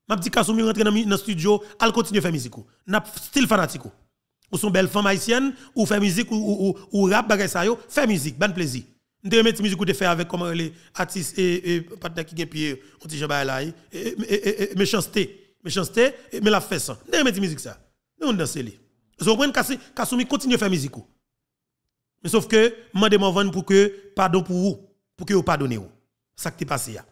[SPEAKER 1] M'a dit Kasumi rentre dans le studio, elle continue à faire musique. N'a style fanatique ou son belles femmes haïtiennes, ou fait musique, ou, ou, ou, rap, bagay sa yo, fait musique, ben plaisir. Nous devons mettre musique ou te faire avec comment les artistes et, partenaires qui ont pied, on dit jamais là, méchanceté, méchanceté, mais la fait ça. Nous devons mettre musique ça. Nous on danse les. Vous comprenez Kassoumi continue à faire musique. Mais sauf que, je demande pour que, pardon pour vous, pour que vous pardonnez. Ça qui est passé. Là.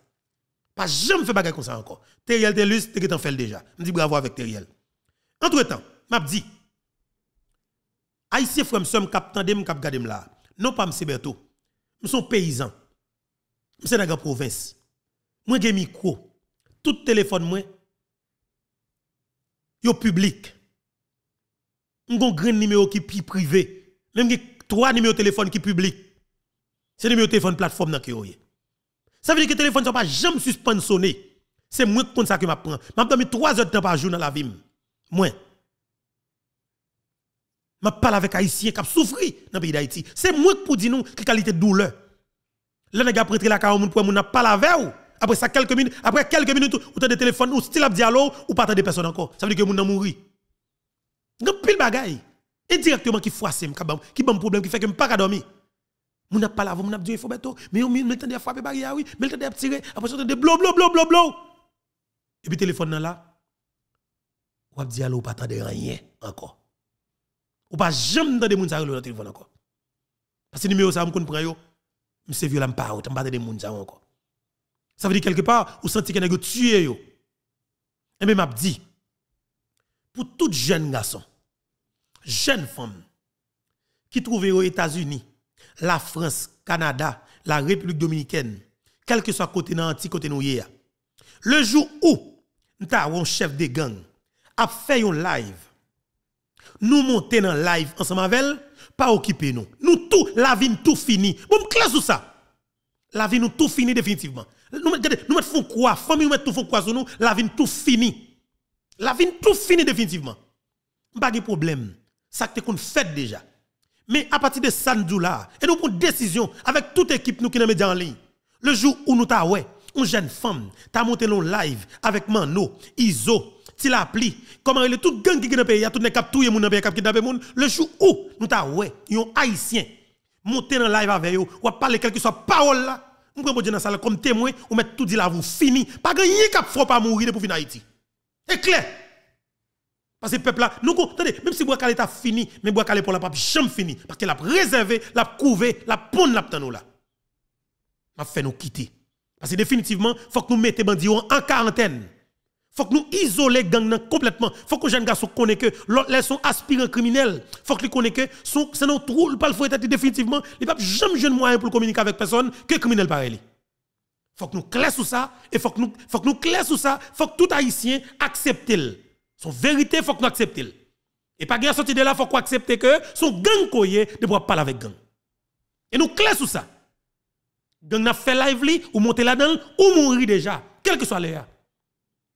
[SPEAKER 1] Pas jamais fait bagarre comme ça encore. Teriel Telus, tu en fait déjà. Je dis bravo avec Teriel. Entre-temps, m'a dit, si frère, je suis m tandem gade m là. Non pas monsieur Berto. Je suis paysan. Je suis dans la province. Moi j'ai micro. Tout téléphone moi yo public. Je un grand numéro qui est privé. Même trois numéros de téléphone qui public. C'est le numéro téléphone plateforme dans qui Ça veut dire que les téléphone ne pas jamais suspendus C'est moi qui compte ça que je prends. heures de temps par jour dans la vie. Mouen m'a parle avec haïtien qui a souffert dans le pays d'Haïti. C'est moi qui pour dire nous qualité de douleur. Là a la carte pour nous parle avec ou. Après ça quelques minutes, après quelques minutes ou t'as des téléphones ou style dialogue ou pas de personne encore. Ça veut dire que avez a mouri. avez pile bagaille. Indirectement qui froisse qui bon problème qui fait que pas dormir. Moun pas parlé avec moun a dit il faut mettre mais vous avez des a oui, mais de après ça blo blo blo blo blo. Et puis téléphone là ou a dialogue pas de rien encore. Ou pas jamais dans des gens l'eau dans le téléphone encore. Parce que numéro ça, je comprends, yo, c'est violent pas, je pas des gens encore. Ça veut dire quelque part, vous sentez que vous tué yo. Et même, je dit, pour tout jeune garçon, jeune femme, qui trouve aux États-Unis, la France, Canada, la République dominicaine, quel que soit côté anti côté nous le jour où, nous avons un chef de gang, a fait un live, nous monter dans live ensemble avec elle, pas occupé nous. Nous tout, la vie nous tout fini. Bon, classe sur ça. La vie nous tout fini définitivement. Nous mettons quoi, famille nous tout nous, la vie nous tout fini. La vie nous tout fini définitivement. Pas de problème. Ça que qu'on fait déjà. Mais à partir de samedi là, et nous prenons décision avec toute équipe nous qui nous en ligne. Le jour où nous ouais, une jeune femme, t'as monté la live avec Mano, Iso, si la pli. Comment il tout gang qui est dans le pays, tout le monde qui est dans le le jour où nous avons ouais, yon haïtien monté dans live avec vous, ou parler quelque soit parole Nous prenons Dieu dans salle comme témoin, ou mettre tout dit là vous fini, pas gagner cap faut pas mourir pour venir Haïti. C'est clair. Parce que le peuple là, nous, attendez, même si Boakale est fini, mais Boakale pour la pape, jamais fini. Parce qu'elle a réservé, l'a couvé, l'a pond, l'a ptan là. M'a fait nous quitter. Parce que définitivement, il faut que nous mettions bandits en quarantaine faut que nous isoler gang complètement. faut que les jeunes garçons connaissent que les sont aspirants criminels. faut que les connaissent que c'est non trou, le faut être définitivement. Les pas jamais jeune moyen pour communiquer avec personne que criminel pareil. faut que nous clair sur ça et faut que nous faut que nous clair sur ça, faut que tout haïtien accepte son vérité, faut que nous accepte Et pas guère sortir de là, faut qu'on accepte que son gang ne de pas parler avec gang. Et nous clair sur ça. Gang n'a fait live ou monter là-dedans ou mourir déjà, quel que soit l'air.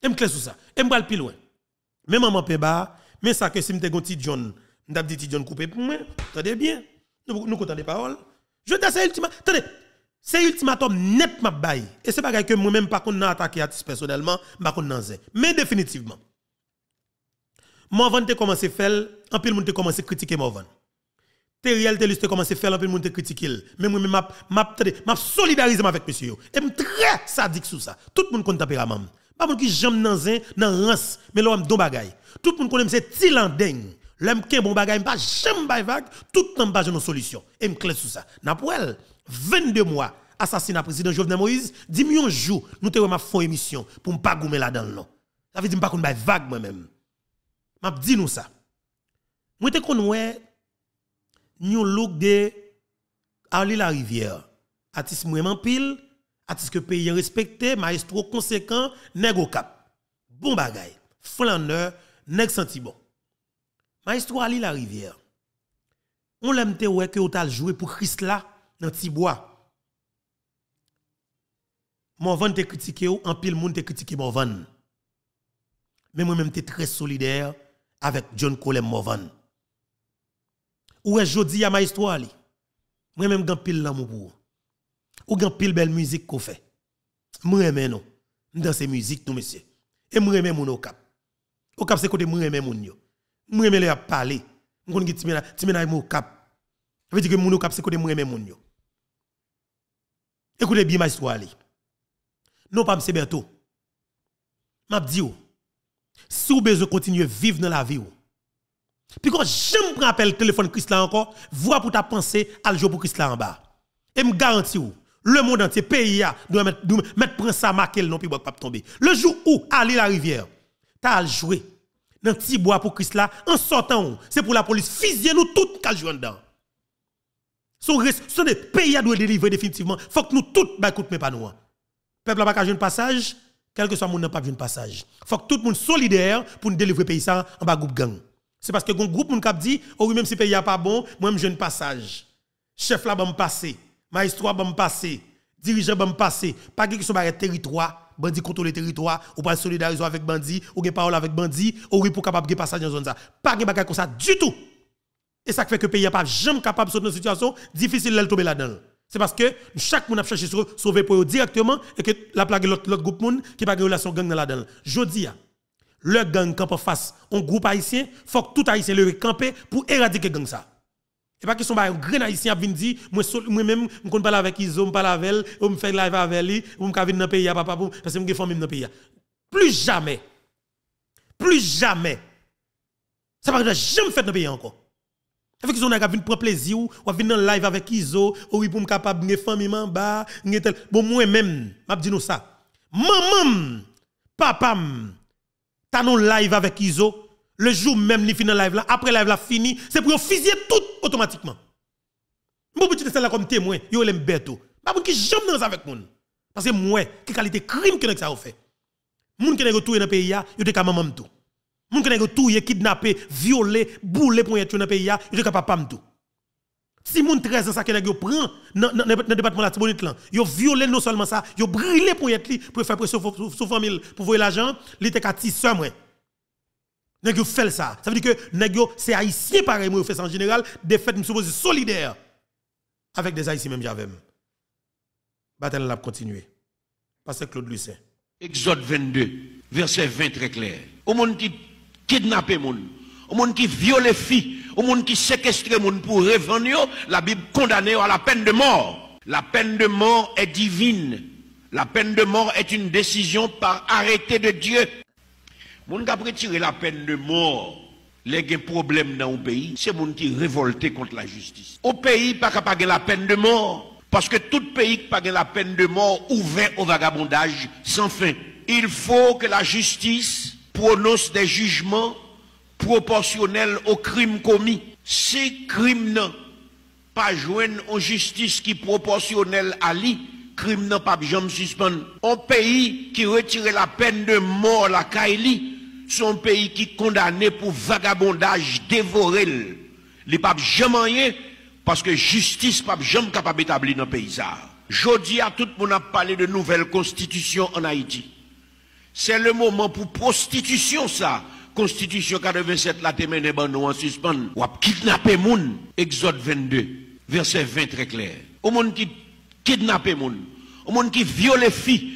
[SPEAKER 1] Et me ça, sur ça. Et plus loin. Même maman Peba, mais ça que si m'te gon John, m'dab dit John coupé pour moi. Attendez bien. Nous nous comptons des paroles. Je dis c'est ultimatum. C'est ultimatum net m'a bail. Et c'est pas que moi même par contre, a attaqué artiste personnellement, m'a qu'on n'en Mais définitivement. moi Morvan te commencé faire, en pile monde te commencé critiquer moi Teriel te juste commencé faire, un peu, pile monde te critiquer. Mais moi même m'a m'a solidarisé avec monsieur. Et me très sadique sur ça. Tout le monde compte maman. Pas pour qui j'aime dans un, dans rance, mais l'homme don bagay. Tout le monde connaît c'est tilandeng. L'homme qui bon bagay, pas jamais bay vague, tout le temps pas une solution. Et me clé sur ça. N'a 22 mois assassinat président Jovenel Moïse, 10 millions de jours, nous t'avons ma fond émission pour ne pas gommer là-dedans. Ça veut dire pas qu'on bay vague moi-même. M'a dit nous ça. Moi te connais nous look de Ali la rivière. Artiste moi pile artiste que pays respecté, maestro conséquent, nègre cap. Bon bagay, flaneur, nègre senti bon. Maestro Ali la rivière. On l'aime te ouais que ou tal joué pour Christ là dans Tibois. Mon van te critiqué ou en pile moun te critiqué mon van. Mais moi-même te très solidaire avec John Colem Morvan. Ou est jodi à maestro Ali. Moi-même un pile mon pour ou grand pile belle musique qu'on fait. Moi remen non. Dans ces musiques nous monsieur. Et moi remen mon au cap. Au cap c'est côté moi aimer mon yo. Moi remen les parler. Moi connais ti mena ti mena au cap. Ça veut dire que mon au cap c'est côté moi aimer mon yo. Écoutez bien ma histoire là. Non pas c'est bientôt. M'a dit oh, si vous besoin continuer vivre dans la vie ou oh. puis quand j'aime prendre appel téléphone Christ là encore, vois pour ta pensée, al pour Christ là en bas. Et me garantis ou, oh, le monde entier, pays, doit mettre, mettre prendre ça, marquer le ne pas tomber. Le jour où, aller la rivière, t'as joué dans petit bois pour Christ là, en sortant, c'est pour la police, fusiller nous tous qu'à jouer dedans. Son sont des pays doit délivrer définitivement. Faut que nous tous, bah, écoute, mais pas hein. Peuple n'a pas jouer un passage, quel que soit mon n'a pas jouer un passage. Faut que tout le monde solidaire pour nous délivrer pays ça en bas groupe gang. C'est parce que le groupe a dit, oh oui, même si pays n'est pas bon, moi je un passage. Chef là, me passer magistrat bon passé, dirigeant bon passé, pas qui sont barré territoire, bandit contrôle le territoire, ou pas solidariser avec bandit, ou gen parole avec bandit, ou pour capable de passer dans zone ça. Pas gen comme ça du tout. Et ça fait que le pays n'est pas jamais capable de sortir dans une situation difficile de tomber là-dedans. C'est parce que chaque monde a cherché à sauver pour eux directement et que la plague l'autre groupe monde qui pas de relation gang là-dedans. Je dis, le gang en face un groupe haïtien, il faut que tout haïtien le camper pour éradiquer gang ça n'est pas question d'un grand haïtien qui vient dire, moi-même, je ne parle avec Izo, je parle avec elle, je me fais live avec lui, je me venir dans le pays, papa, parce que je suis famille dans le pays. Plus jamais. Plus jamais. Ça ne va jamais faire dans le pays encore. Avec qu'ils ont a prendre plaisir, ou venir dans live avec Izo ou pour me capable de famille en bas, tel. Bon, moi-même, je dis nous ça. Maman, papa, t'as non live avec Izo le jour même li finit live là, après live là fini, c'est pour fusiller tout automatiquement. Mon petit là comme témoin, yo l'aime bêto. Oh. Pas pour qui jamais dans avec moi. Parce que moi, qui qualité crime que ça fait. Moun qui retourné dans le pays, yo te maman tout. Moun qui est kidnappé, violé, boulé pour être dans le pays, yo te pas tout. Si moun 13 ans ça que yo prend dans le département la Tibonite là, yo violé non seulement ça, yo brûlé pour être pour faire pression sur famille pour voir l'argent, il était ka ti Nèg fait ça. Ça veut dire que nèg c'est haïtien pareil moi fait en général, des fêtes me supposé solidaire avec des haïtiens même j'avais. Bataille l'a continuer. parce que Claude Lucin.
[SPEAKER 2] Exode 22 verset 20 très clair. Au monde qui kidnappe monde, au monde qui viole filles, au monde qui séquestre monde pour revenir, la Bible condamne à la peine de mort. La peine de mort est divine. La peine de mort est une décision par arrêté de Dieu. Moun qui a la peine de mort, les problèmes dans le pays, c'est moun qui révolté contre la justice. Au pays, pas capable la peine de mort. Parce que tout pays qui pas la peine de mort ouvert au vagabondage sans fin. Il faut que la justice prononce des jugements proportionnels aux crimes commis. Si crime non, pas joindre en justice qui proportionnelle à lui, crime n'a pas besoin de suspendre. Un pays qui retire la peine de mort la CAI-Li son pays qui est condamné pour vagabondage, dévoré Il pas jamais rien parce que justice pas jamais capable d'établir dans le pays. Jodi à tout le monde a parlé de nouvelle constitution en Haïti. C'est le moment pour prostitution ça. Constitution 87 la témène des nous en suspens. Ou kidnapper moun. Exode 22 verset 20 très clair. Au monde qui kidnapper moun, au monde qui viole filles,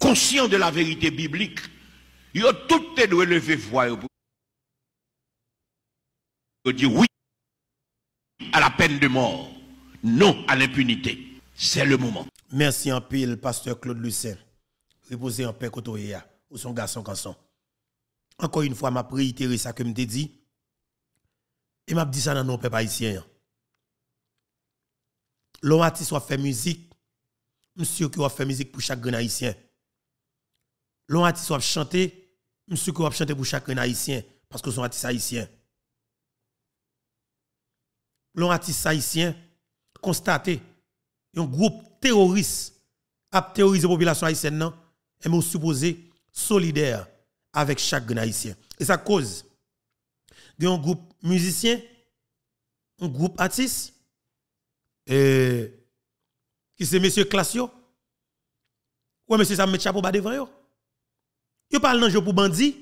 [SPEAKER 2] conscient de la vérité biblique, ils a tout te doit lever voix pour dit oui à la peine de mort, non à l'impunité.
[SPEAKER 1] C'est le moment. Merci en pile, pasteur Claude Lucin. Reposez en paix, Kotoya, ou son garçon Kanson. Encore une fois, m'a réitérer ça que me dit. Et m'a dit ça dans nos peuples haïtiens. L'on hein. a fait musique, monsieur qui a fait musique pour chaque grand haïtien l'on artiste va chanter, monsieur qui va chanter pour chaque haïtien, parce que son artiste haïtien. L'on artiste haïtien, constaté, un groupe terroriste a terrorisé la population haïtienne, non, et m'ont supposé solidaire avec chaque haïtien. Et ça cause, De un groupe musicien, un groupe artiste, euh, qui c'est M. Clasio. ou M. ça me met devant vous. Yo parle le jeu pour bandit.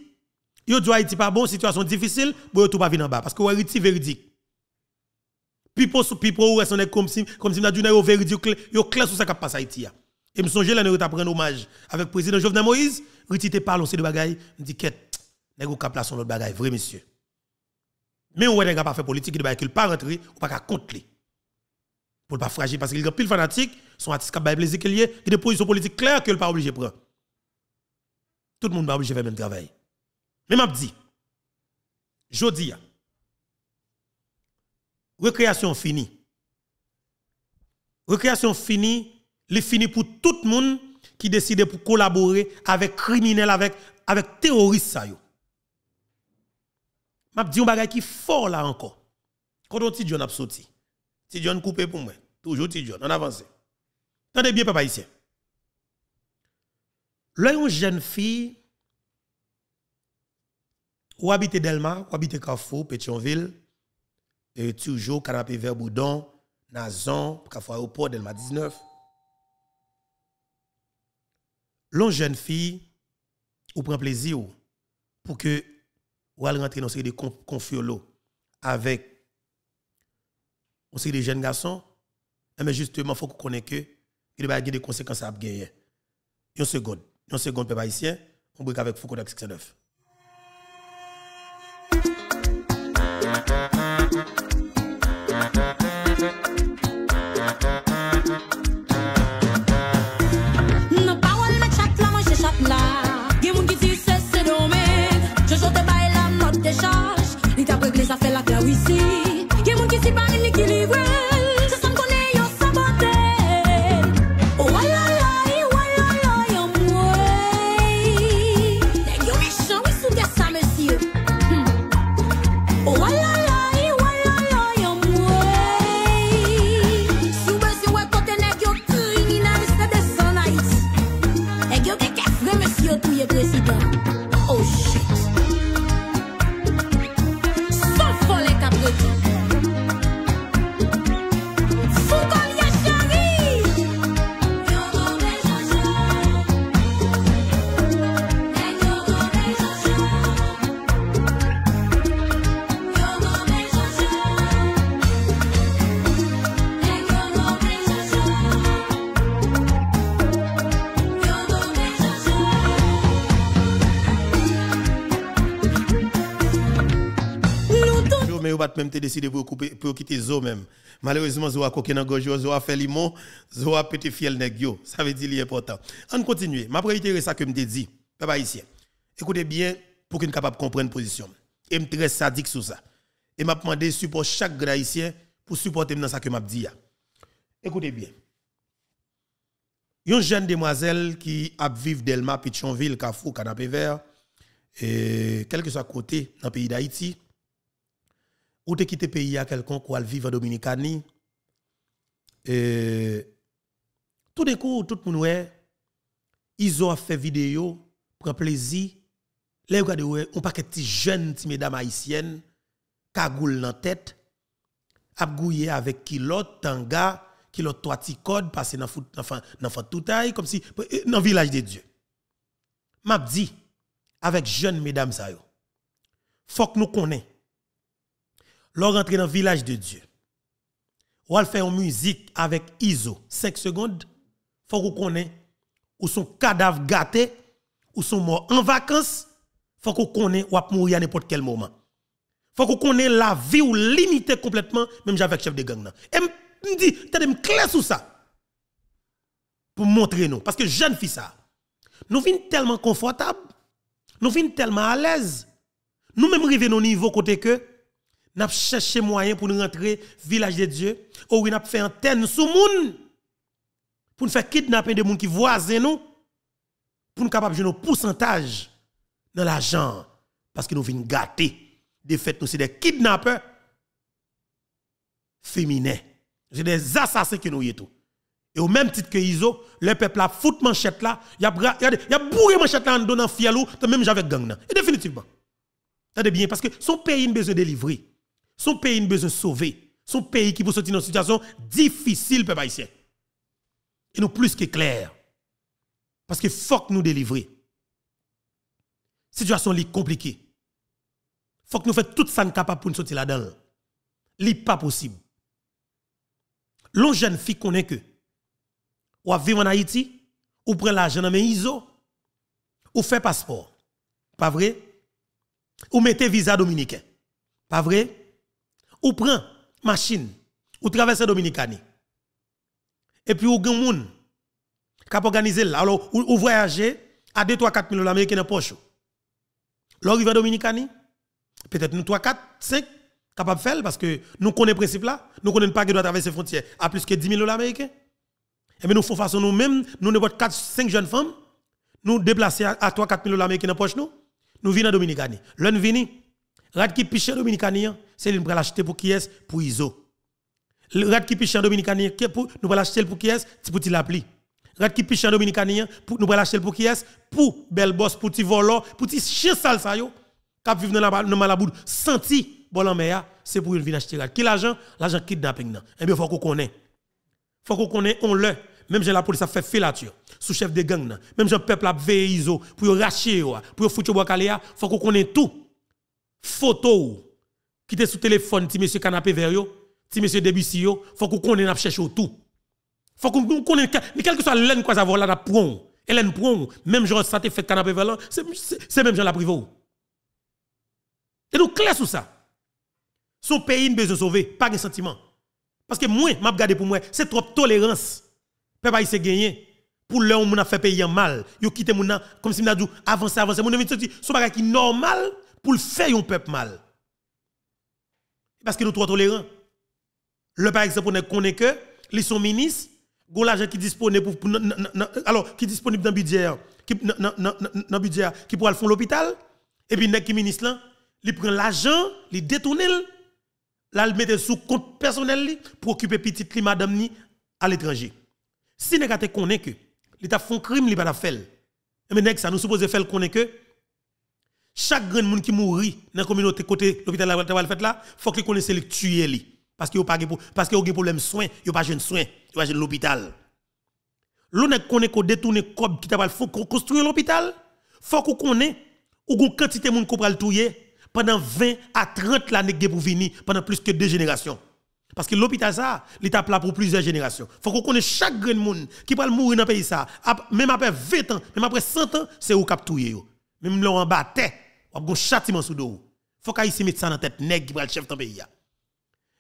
[SPEAKER 1] Yo dit Haïti pas bon, situation difficile, pour tout pas venir en bas parce que vous véridique. Pipo ou comme si comme si n'a véridique, passe Haïti Et me songe là nous prendre hommage avec président Jovenel Moïse, Riti te parle de bagaille, dit quête. l'autre bagaille, vrai monsieur. Mais ou pas fait politique Il ne pas rentrer ou pas contre lui. Pour pas fragile parce qu'il y a fanatique, son artiste qui des positions politiques claires pas obligé prendre tout le monde va obligé de faire le même travail. Mais m'a dit, dis: Recréation finie. Recréation finie, est fini pour tout le monde qui décide pour collaborer avec criminels, avec, avec terroristes. Je dis un bagage qui est fort là encore. Quand on dit John a sorti, John coupé pour moi. Toujours John, on avance. Tendez bien, papa ici. Là, une jeune fille, ou habite Delma, ou habite Carrefour, Pétionville, et toujours canapé vers Boudon, Nazon, Carrefour au Delma 19. L'on jeune fille, ou prend plaisir pour que ou elle rentre dans série de confiolo avec on des jeunes garçons mais eh justement il faut qu'on connaisse que il y a des conséquences à gagner une seconde nos secondes second peuple on brique avec Foucault 69. Ou vous pas même décidé pour couper pour quitter zo même. Malheureusement zo a coqué dans gorge, zo a fait limon, zo a pété fiel nèg yo. Ça veut dire l'important. On continue. M'a réitérer ça que me dit. Papa haïtien, Écoutez bien pour qu'on capable comprendre position. Et me très sadique sur ça. Et m'a demandé support chaque haïtien pour supporter dans ça que m'a dit Écoutez bien. Une jeune demoiselle qui a vivre Delma Pichonville, Kafou, Canapé Vert et quel soit côté dans le pays d'Haïti ou te quitter pays à quelqu'un qui vivre en Dominicanie, tout d'un coup, tout le monde, ils ont fait vidéo, pour plaisir, Là, regardez, on parle de jeunes, de mesdames haïtiennes, cagoule dans la tête, abgouillé avec l'autre, tanga, qui trois code, passé dans foot, dans tout taille, comme si, dans village de Dieu. M'a dit, avec jeunes mesdames ça yo, faut que nous connaissions l'on rentre dans le village de Dieu, ou elle fait une musique avec ISO 5 secondes, faut qu'on connaisse ou son cadavre gâté, ou son mort en vacances, faut qu'on connaisse ou à mourir à n'importe quel moment. Faut qu'on connaisse la vie ou limitée complètement, même avec chef de gang. Et me dit, t'as me sur ça pour montrer nous. Parce que jeune fille ça, nous sommes tellement confortables, nous sommes tellement à l'aise. Nous même arrivons au niveau côté que n'a cherché moyen pour nous rentrer village de Dieu ou oui n'a fait antenne sous gens. pour nous faire kidnapper des gens qui voisins nous pour nous capable nos pourcentage dans l'argent parce que nous venons gâter de fait nous sommes des kidnappeurs féminins c'est des assassins qui nous y tout et au même titre que Iso, le peuple a foutu manchette là, il a, a bourré manchette là en donnant fiel ou, même j'avais gang. Et définitivement. de bien, parce que son pays a besoin de livrer. Son pays a besoin de sauver. Son pays qui peut sortir dans une situation difficile, peuple haïtien. Et nous plus que clair. Parce que faut que nous délivrer. Situation est compliquée. Faut que nous fassions tout ça capable pour nous sortir là-dedans. n'est pas possible. L'on jeune fille connaît que ou à vivre en Haïti, ou prend l'argent dans ISO, ou fait passeport. Pas vrai? Ou mettez visa dominicain. Pas vrai? ou prend machine, ou traverse Dominicani. Et puis ou gen moun kap organiser là, alors ou, voyager à 2 3 4 millions d'américains dans poche. L'arrivée Dominicani, peut-être nous 3 4 5 capable faire parce que nous connaissons le principe là, nous connaissons pas que doit traverser frontières à plus que 10 millions d'américains. Et bien nous faisons façon nous-mêmes, nous n'avons 4 5 jeunes femmes, nous déplacer à 3 4 millions d'américains dans poche nous, nous venons à Dominicani. L'un vini Rat qui piche dominicanien, c'est lui qui l'acheter pour qui est pour Iso. Le rat qui piche dominicanien, pour nous l'acheter pour qui est pour Tilapli. Rat qui piche dominicanien, pour nous l'acheter pour qui est pour Bel Boss, pour Tivolo, pour petit chien sale ça yo. Cap vivre dans Malaboud, senti bon en mer, c'est pour une vie acheter rat. Qui l'argent L'argent kidnapping Eh bien faut qu'on connaisse. Faut qu'on connaisse on le même j'ai la police a fait filature sous chef de gang même Même j'ai peuple a veillé Iso pour racher pour foutre bois il faut qu'on connaisse tout photo qui était sous téléphone, si monsieur canapé vert, si monsieur Debussy, il faut qu'on connaisse chercher tout. faut qu'on connaisse, mais quel que soit quoi ça le là, prend. Hélène prend, même genre ça te fait canapé vert, c'est même genre la privé. Oh. Et nous, clair sur ça. Son pays ne besoin sauver, pas de sentiment. Parce que moi, m'a regardé pour moi, c'est trop tolérance. Peuple s'est gagné pour l'homme on a fait payer mal. Yo quitté mon comme si m'a dit avancer avancer. Mon ami dit, Ce bagage qui normal, pour le faire un peuple mal. Parce que nous trop tolérants. Le par exemple, on connaît que les sont ministres, gon l'argent qui disponible pour, alors qui disponible dans budget qui dans budget qui pour aller fond l'hôpital et puis les qui ministre là, il prend l'argent, il détourne là il met sous compte personnel pour occuper petite li madame ni à l'étranger. Si on a te connaît que l'état un crime, il pas faire. Mais nek ça nous suppose faire connaît que chaque grand monde qui mourit dans la communauté côté l'hôpital il faut là faut qu'il connaisse le tuer parce qu'il pas parce qu'il a problème soin il pas de soins, il pas de l'hôpital l'on connaît qu'on détourner cob qui t'a faut construire l'hôpital Il faut qu'on connaît ou une quantité monde qui va tuer pendant 20 à 30 ans pour venir pendant plus de deux générations parce que l'hôpital ça l'étape là pour plusieurs générations Il faut qu'on connaisse chaque grand monde qui va mourir dans le pays ça même après 20 ans même après 100 ans c'est où cap même là en bas ou un châtiment sous dos. Faut qu'il se mette ça dans tête nèg qui le chef de pays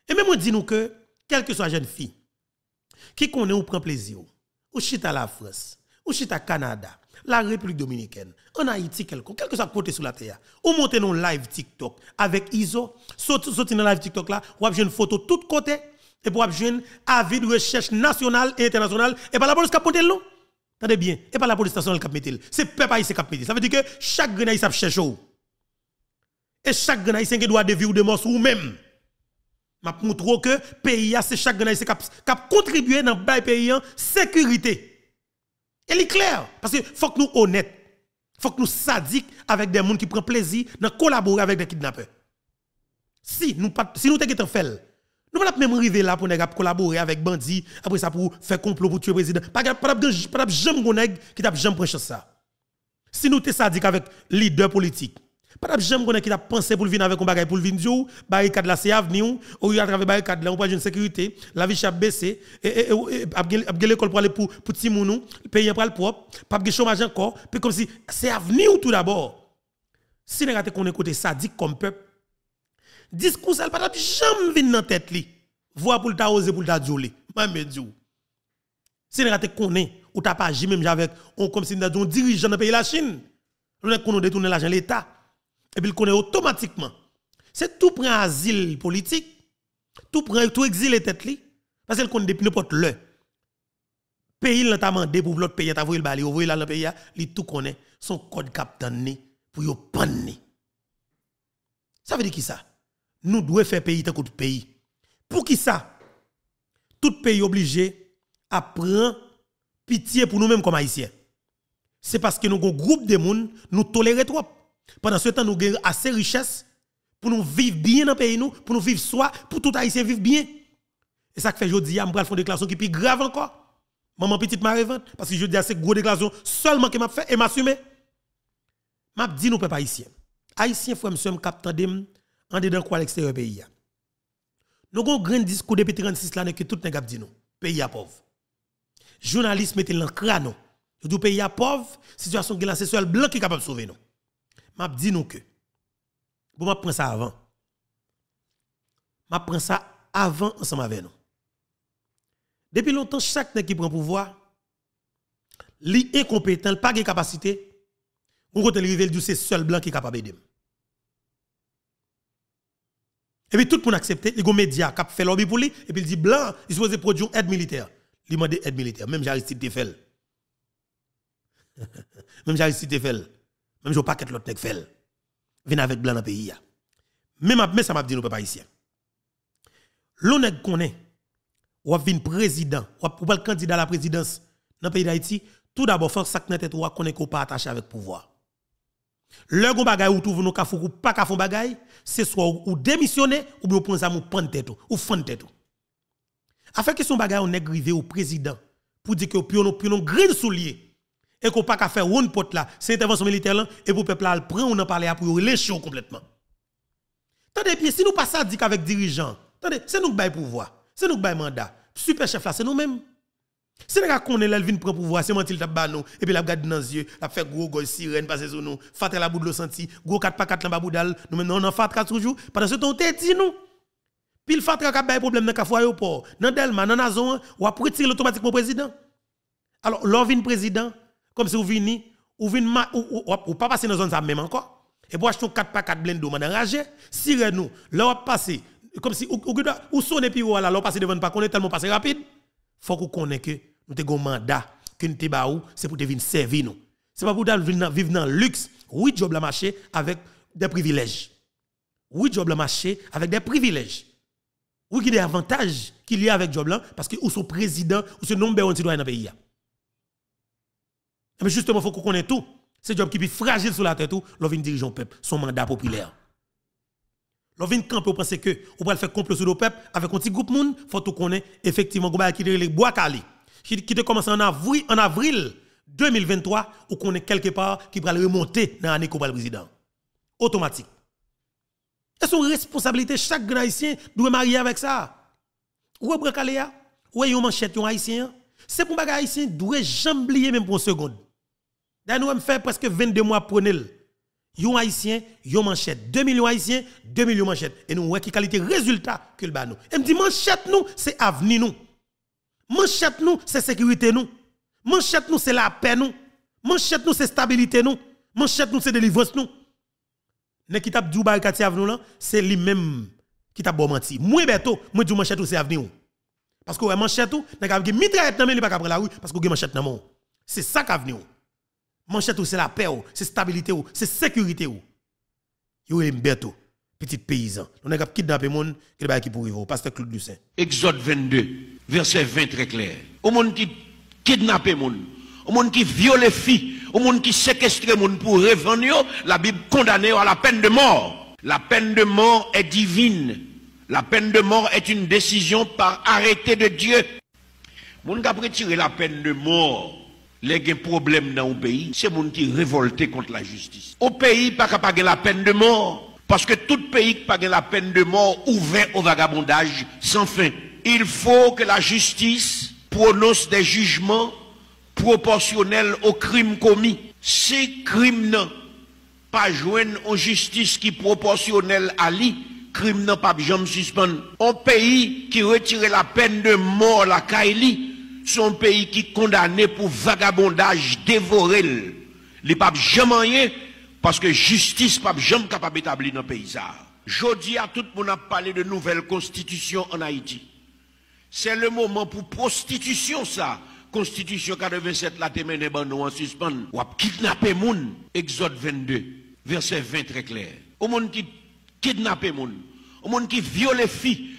[SPEAKER 1] Et même on dit nous que quelle que soit jeune fille qui connaît ou prend plaisir ou chita à la France, ou chita Canada, la République dominicaine, en Haïti quelconque, quel que soit côté sur la terre, ou monte nos live TikTok avec ISO, sauti dans live TikTok là, ou une photo tout côté et pour une avis de recherche nationale et internationale et pas la police qui e a l'eau. Tendez bien, et pas la police nationale qui a C'est peuple haïtien qui a Ça veut dire que chaque grenadier cherche où et chaque grand qui doit de vie ou de mort ou même. Je montre que pays c'est chaque grand haïtien qui contribué dans le pays en sécurité. Et est clair parce que faut que nous honnêtes. Faut que nous sadiques avec des gens qui prennent plaisir dans collaborer avec des kidnappeurs. Si nous si nous t'es fait nous pas même arriver là pour collaborer avec bandits après ça pour faire complot pour tuer le président. Pas pas pas jamais qui t'a jamais ça. Si nous t'es sadique avec leader politique pas de gens qui a pensé pour venir avec un bagage pour venir ou, barricade là c'est avenir, ou il a travaillé barricade là, on pas d'une sécurité, la vie chape baissé, et a l'école pour aller pour petit mounou, pays pour le propre, pas de chômage encore, puis comme si c'est avenir tout d'abord. Si les raté qu'on ça dit comme peuple, discours ça pas jamais viennent dans tête li. Voir pour ta oser pour ta djolé. Même ou. Si les raté qu'on est ou t'as pas agi même avec on comme si nous un dirigeant dans pays la Chine. Nous qu'on détourné l'argent l'État et puis il connaît automatiquement. C'est tout prend asile politique, tout prend tout exil et tête li, parce qu'il connaît depuis n'importe le. Pays notamment, pour l'autre pays, t'a voulu le là le pays, il tout connaît son code cap pour yo panne. Ça veut dire qui ça Nous devons faire pays tant que pays. Pour qui ça Tout pays obligé à prendre pitié pour nous-mêmes comme haïtiens. C'est parce que nous avons un groupe de monde, nous tolérons trop. Pendant ce temps, nous avons assez de richesse pour nous vivre bien dans le pays, nous, pour nous vivre soi, pour tout haïtien vivre bien. Et ça que fait aujourd'hui, je vais faire une déclaration qui est plus grave encore. Maman petite m'a parce que je dis assez gros déclaration seulement que m'a fait et m'assumer. M'a dit nous peuple haïtien. Haïtien frère monsieur me en dedans quoi l'extérieur pays Nous avons un grand discours depuis 36 ans que tout nèg dit nous, pays est pauvre. Journaliste mettez dans crâne. Je dis pays est pauvre, situation qui la c'est seul blanc qui est capable de sauver nous m'a dit nous que bon m'a prend ça avant m'a prends ça avant ensemble avec nous depuis longtemps chaque nèg qui prend pouvoir est incompétent pas de capacité on côté le rivel c'est seul blanc qui est capable d'aider et puis tout le monde accepte, les médias qui fait l'objet pour lui, et puis il dit blanc, il supposé produire aide militaire. Il demande aide militaire, même Jaristide Tefel. même Jaristide Tefel. Même si on paquet l'autre nèg fait. Vin avec blanc dans pays Même mais ça m'a dit nous pas ici. L'on nèg connaît ou vinn président ou pas le candidat à la présidence dans pays d'Haïti, tout d'abord faut ça dans tête ou connaît qu'on pas attaché avec pouvoir. Le gon bagay ou trouve nous ka fou pas ka fon bagay, c'est soit ou démissionner ou bien prendre ça mou prendre tête ou fond tête. Afin que son bagay on nèg rivé au président pour dire que pion pion green soulier et qu'on pas qu'à faire une pote là, c'est intervention militaire là, et pour peuple là, prend, on en parler pour les choses complètement. Tendez puis si nous pas ça dit qu'avec dirigeants, tendez, c'est nous qui bail pouvoir, c'est nous qui bail mandat. Super chef là, c'est nous-mêmes. Si nous qu'on est l'Elvin prend pouvoir, c'est mentil tap nous, et puis la garde dans les yeux, la fait gros gol sirène passer sur nous, fatel la bout de senti, gros 4 pas 4 là baboudal. nous maintenant on en fat toujours, pendant ce temps t'es dit nous. Puis le fatra qui bail problème dans le port, dans Delma, dans zone, ou après tirer automatiquement président. Alors, vient président, comme si vous venez, vous venez, ou, pas passer dans zone ça même encore. Et pour acheter 4 par 4 blend madame enragé, si nous, là on passé, comme si ou, ou, ou sonne puis voilà, là on passez devant pas qu'on est tellement passé rapide. Faut qu'on connaisse que nous avons un mandat que nous sommes baou, c'est pour te venir servir nous. C'est pas pour vivre dans le luxe. Oui, job la marché avec des privilèges. Oui, job la marché avec des privilèges. Oui, il y a des avantages qu'il y a avec job là parce que ou son président ou son nombre de citoyens dans le pays. Mais eh ben, justement, il faut qu'on connaisse tout. C'est job qui est fragile sur la tête tout, l'on vient peuple, son mandat populaire. L'on vient camper penser que on va faire complot sur le peuple avec un petit groupe monde, faut qu'on connaisse effectivement va qui les bois cali qui te commence en avril en avril 2023 ou qu'on est quelque part qui va remonter dans l'année qu'on le président. Automatique. C'est son responsabilité chaque grand haïtien doit marier avec ça. Ou est ce ou est manchette un haïtien. C'est pour bagay haïtien doit jamais oublier même pour une seconde. D'ailleurs, nous avons fait presque 22 mois pour Yon haïtien, yon manchette. 2 millions haïtiens, 2 millions manchettes. Et nous, voyons qui qualité résultat que le nous. Et me dit, manchette nous, c'est avenir nous. Manchette nous, c'est sécurité nous. Manchette nous, c'est la paix nous. Manchette nous, c'est stabilité nous. Manchette nous, c'est délivrance nous. Ne qui tape du barricade avenir là, c'est lui-même qui t'a bon menti. Moi, bientôt, moi, du manchette c'est avenir Parce que ouais, manchette tout, n'a pas de mitraillette dans il pas prendre la rue parce que manchette dans C'est ça qu'avenir. nous. Manchette c'est la paix, c'est stabilité, c'est sécurité. Yo est bientôt, petit paysan. On a kidnappé monde qui
[SPEAKER 2] est qui pour vivre. Pasteur Claude Lucin. Exode 22, verset 20 très clair. Au monde qui kidnappe monde, au monde qui viole filles, au monde qui séquestre monde pour revendre, la Bible condamne à la peine de mort. La peine de mort est divine. La peine de mort est une décision par arrêté de Dieu. Monde qui a retiré la peine de mort les problèmes dans le pays, c'est monde qui révolté contre la justice. Au pays, pas de la peine de mort. Parce que tout pays qui pas la peine de mort ouvert au vagabondage sans fin. Il faut que la justice prononce des jugements proportionnels aux crimes commis. Ces crimes n'ont pas joindre en justice qui proportionnelle à lui, crime n'a pas besoin suspendre. Un pays qui retire la peine de mort la Kaili, son pays qui est condamné pour vagabondage, dévoré Les papes jamais rien, parce que justice pas jamais capable d'établir dans le pays. dis à tout le monde a parlé de nouvelle constitution en Haïti. C'est le moment pour prostitution ça. Constitution 87 la témène ban nous en suspens. Ou kidnapper moun. Exode 22, verset 20 très clair. Au monde qui kidnappe moun, au monde qui viole filles,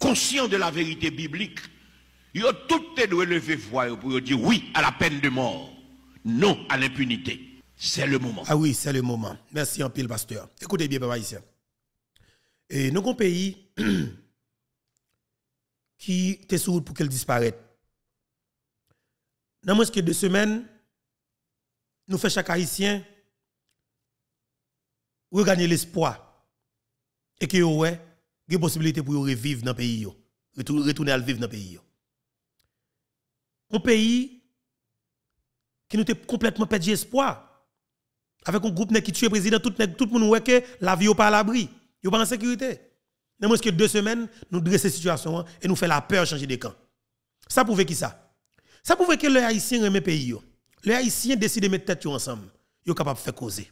[SPEAKER 2] conscient de la vérité biblique, ils ont tout doit lever voix pour dire oui à la peine de mort, non à l'impunité.
[SPEAKER 1] C'est le moment. Ah oui, c'est le moment. Merci en pile, pasteur. Écoutez bien, papa ici. Et nous avons un pays qui est sur pour qu'elle disparaisse. Dans moins que deux semaines, nous faisons chaque haïtien regagner l'espoir. Et que ouais, des possibilités pour revivre dans le pays, retourner à vivre dans le pays. Un pays qui nous a complètement perdu espoir. Avec un groupe qui tue le président, tout, le monde que la vie n'est pas à l'abri, il n'est pas en sécurité. Dans moins que deux semaines, nous dressons la situation et nous fait la peur de changer de camp. Ça prouve qui ça Ça prouve que les Haïtiens le pays. Les Haïtiens décident de mettre tête ensemble. Ils sont capables de faire causer.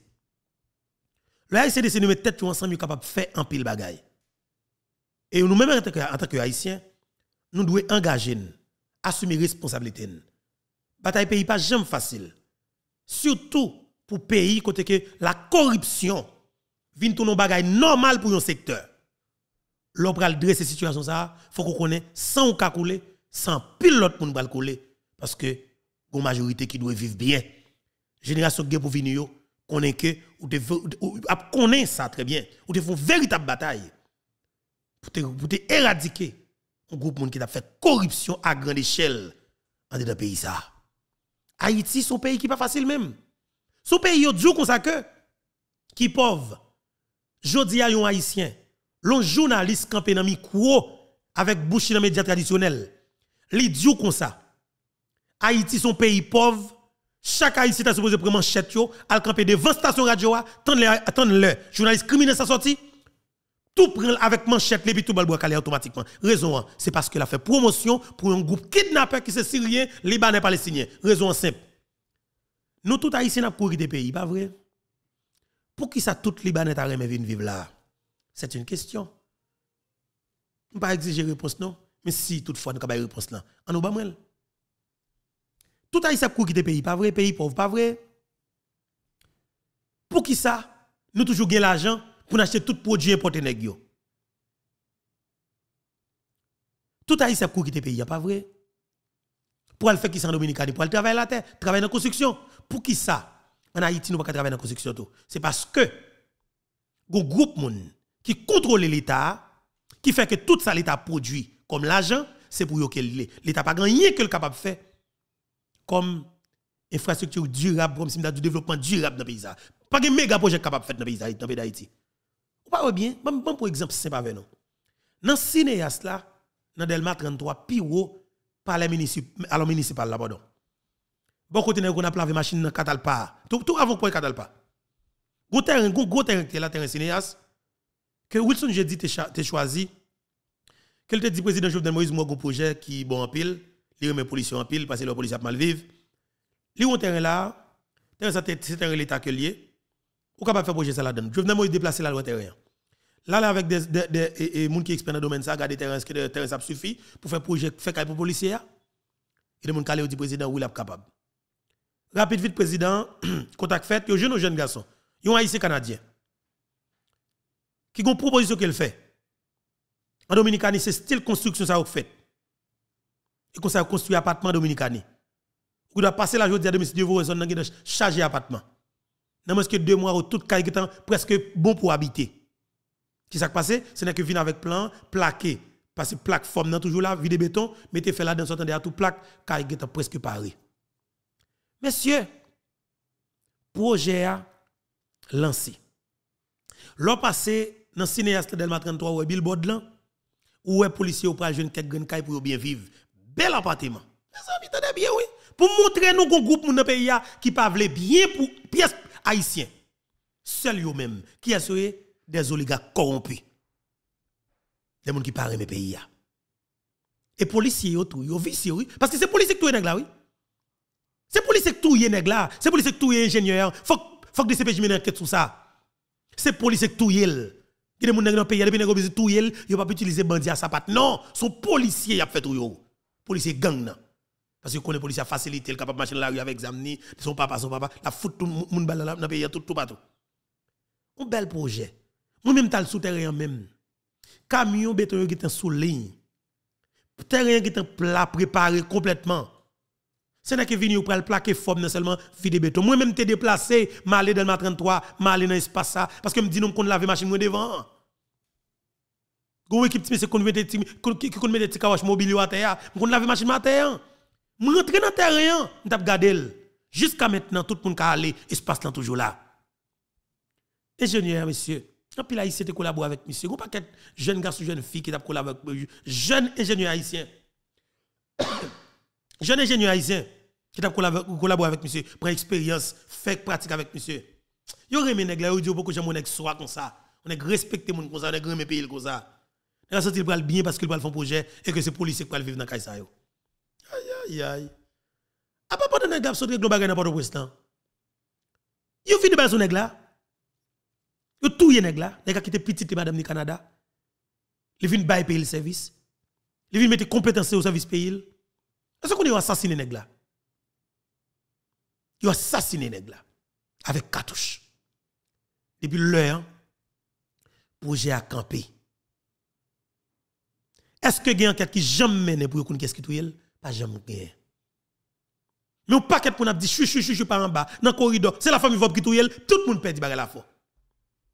[SPEAKER 1] Les Haïtiens décident de mettre tête ensemble, ils sont capables de faire un pile bagaille. Et nous-mêmes, en tant que Haïtiens, nous devons engager, assumer responsabilité. Bataille pays pas jamais facile. Surtout pour pays côté que la corruption vient nos bagaille normal pour un secteur. L'on peut dresser situation ça, faut qu'on connaisse sans cas couler, sans pilote pour nous couler parce que la majorité qui doit vivre bien. Génération qui pour venir connaît connaît ça très bien, ou fait une véritable bataille pour te, éradiquer un groupe monde qui a fait corruption à grande échelle dans le pays ça. Haïti, son pays qui pas facile même. Son pays yo djou comme que qui pauvre. Jodi a yon haïtien, l'on journaliste campé dans micro avec bouche dans médias traditionnels. Li djou comme ça. Haïti son pays pauvre. Chaque haïtien est supposé prendre manchette yo, al camper devant station radio, attends le journaliste criminel sa sorti tout prend avec manchette, puis tout bracaler automatiquement. Raison 1, c'est parce qu'elle a fait promotion pour un groupe kidnappé qui est syrien, libanais, palestinien. Raison simple. Nous tous haïtiens n'a couru des pays, pas vrai Pour qui ça tout libanais a remis vivre là C'est une question. On pas exiger réponse non, mais si toutefois nous pas réponse là, on nous pas Tout a couru des pays, pas vrai, pays pauvre, pas vrai Pour qui ça Nous toujours gain l'argent pour acheter tout produit importé nèg yo. Tout haïtien pour quitter pays, pas vrai Pour aller faire qui sont dominicain, pour aller travailler la terre, travailler dans la construction, pour qui ça En Haïti nous pas travailler dans la construction tout. C'est parce que un groupe moun qui contrôle l'état qui fait que tout ça l'état produit comme l'argent, c'est pour eux que l'état pas rien que le capable de faire comme infrastructure durable, comme si du développement durable dans le pays. Pas de méga projet capable de faire dans le pays d'Haïti. Ou pas bien, même bon pour exemple c'est pas avec nous. Dans cinéaste là, dans Delma 33 Piro par les municipal alors municipal là pardon. Bon côté on a plavé machine dans Catalpa. Tout tout avant quoi Catalpa. Gros terrain, gros terrain qui est là terrain cinéaste que Wilson j'ai dit t'es choisi que te dit président Jovenel Moïse moi gros projet qui bon en pile, les remet police en pile parce que la police a mal vivre. Li on terrain là, terrain ça c'est terrain l'état que lié ou capable de faire projet ça là-dedans. Je venais déplacer la loi terrain. Là, là, avec des, des, gens qui expèrent dans le domaine, ça, garder terrain, ce que terrain, ça suffit pour faire projet, faire pour les policiers. Et les gens qui ont dit président, oui, il est capable. Rapide, vite, président, contact fait, il y a un jeune garçon, il y canadien qui ont une proposition qu'ils fait. En Dominicanie, c'est style construction ça fait. Et qu'on ça construit appartement dominicani. Vous doit passer la journée à domicile de vous, vous chargé appartement dans moins que deux mois, ou tout cas, presque bon pour habiter. Qui s'est passé? C'est n'est que venir avec plan, plaqué. Parce que plaque forme non toujours là, vide béton, mettez fait là dans sortant à tout plaque, car il presque paré. Messieurs, projet a lancé. L'an passé, dans le cinéaste Delma 33, ou Billboard là, ou un policier ou pas jeune quelques grandes pour bien vivre. Bel appartement. Les habitants bien, oui. Pour montrer nous qu'on groupe dans le pays qui parle bien pour pièce haïtiens, seuls eux-mêmes, qui est des oligarques corrompus. Des gens qui parlent mes pays. et Et policiers, tout, yo vicieux, oui. Parce que c'est policiers qui sont là, oui. C'est policiers qui sont là, c'est policiers qui sont ingénieurs Faut faut que CPJ mène enquête sur ça. C'est policiers qui tout Il y a des gens dans le pays, pas utiliser bandits à sa patte. Non, sont policiers qui a fait tout Policiers gang parce que police les policiers facilité, le capable de marcher dans la rue avec Zamni, son papa, son papa, la foutre tout le monde dans le pays, tout, tout partout. Un bel projet. Moi-même, t'as le souterrain même. Camion béton qui est sous ligne. Terrain qui est plat préparé complètement. C'est là que venu pour le plaquer forme, non seulement de béton. Moi-même, t'es déplacé, allé dans ma 33, allé dans l'espace ça, parce que me dit non qu'on lave machine devant. Gon équipe, c'est qu'on met des petits cawaches mobiliers à terre, qu'on lave machine à je rentre dans le terrain, hein. je regarde. Jusqu'à maintenant, tout le monde a allé, l'espace passe toujours là. Ingénieur, monsieur. Et puis là, il s'était collaboré avec monsieur. Il n'y a pas de jeunes garçons, jeunes filles qui ont collaboré avec jeunes ingénieur haïtiens. jeunes ingénieur haïtiens qui a collaboré avec monsieur, prend expérience, fait pratique avec monsieur. Yo remet yo dit que j'aime mon ex soit comme ça. On est respecté mon comme ça, on est grand pays comme ça. Nèg senti il bien parce qu'ils pral font projet et que c'est pour qui vivent vivre dans le ça Aïe, aïe. A pas de un gars sauté avec le n'importe où est-ce Yo fini bas son nèg là. Yo touye nèg là, nèg qui était petite madame du Canada. Il vient bailler payer le service. Il vient mettre compétence au service payé. Est-ce qu'on est assassiné nèg là? Yo assassiné nèg là avec cartouche. Depuis l'heure hein. projet à camper. Est-ce que y a quelqu'un qui jamais mené pour qu'on qu'est-ce qui touye pas jamais rien. Mais on paquet pour nous dit chou chou chou par en bas dans le corridor, c'est la famille Vob qui tout le monde perd la fois.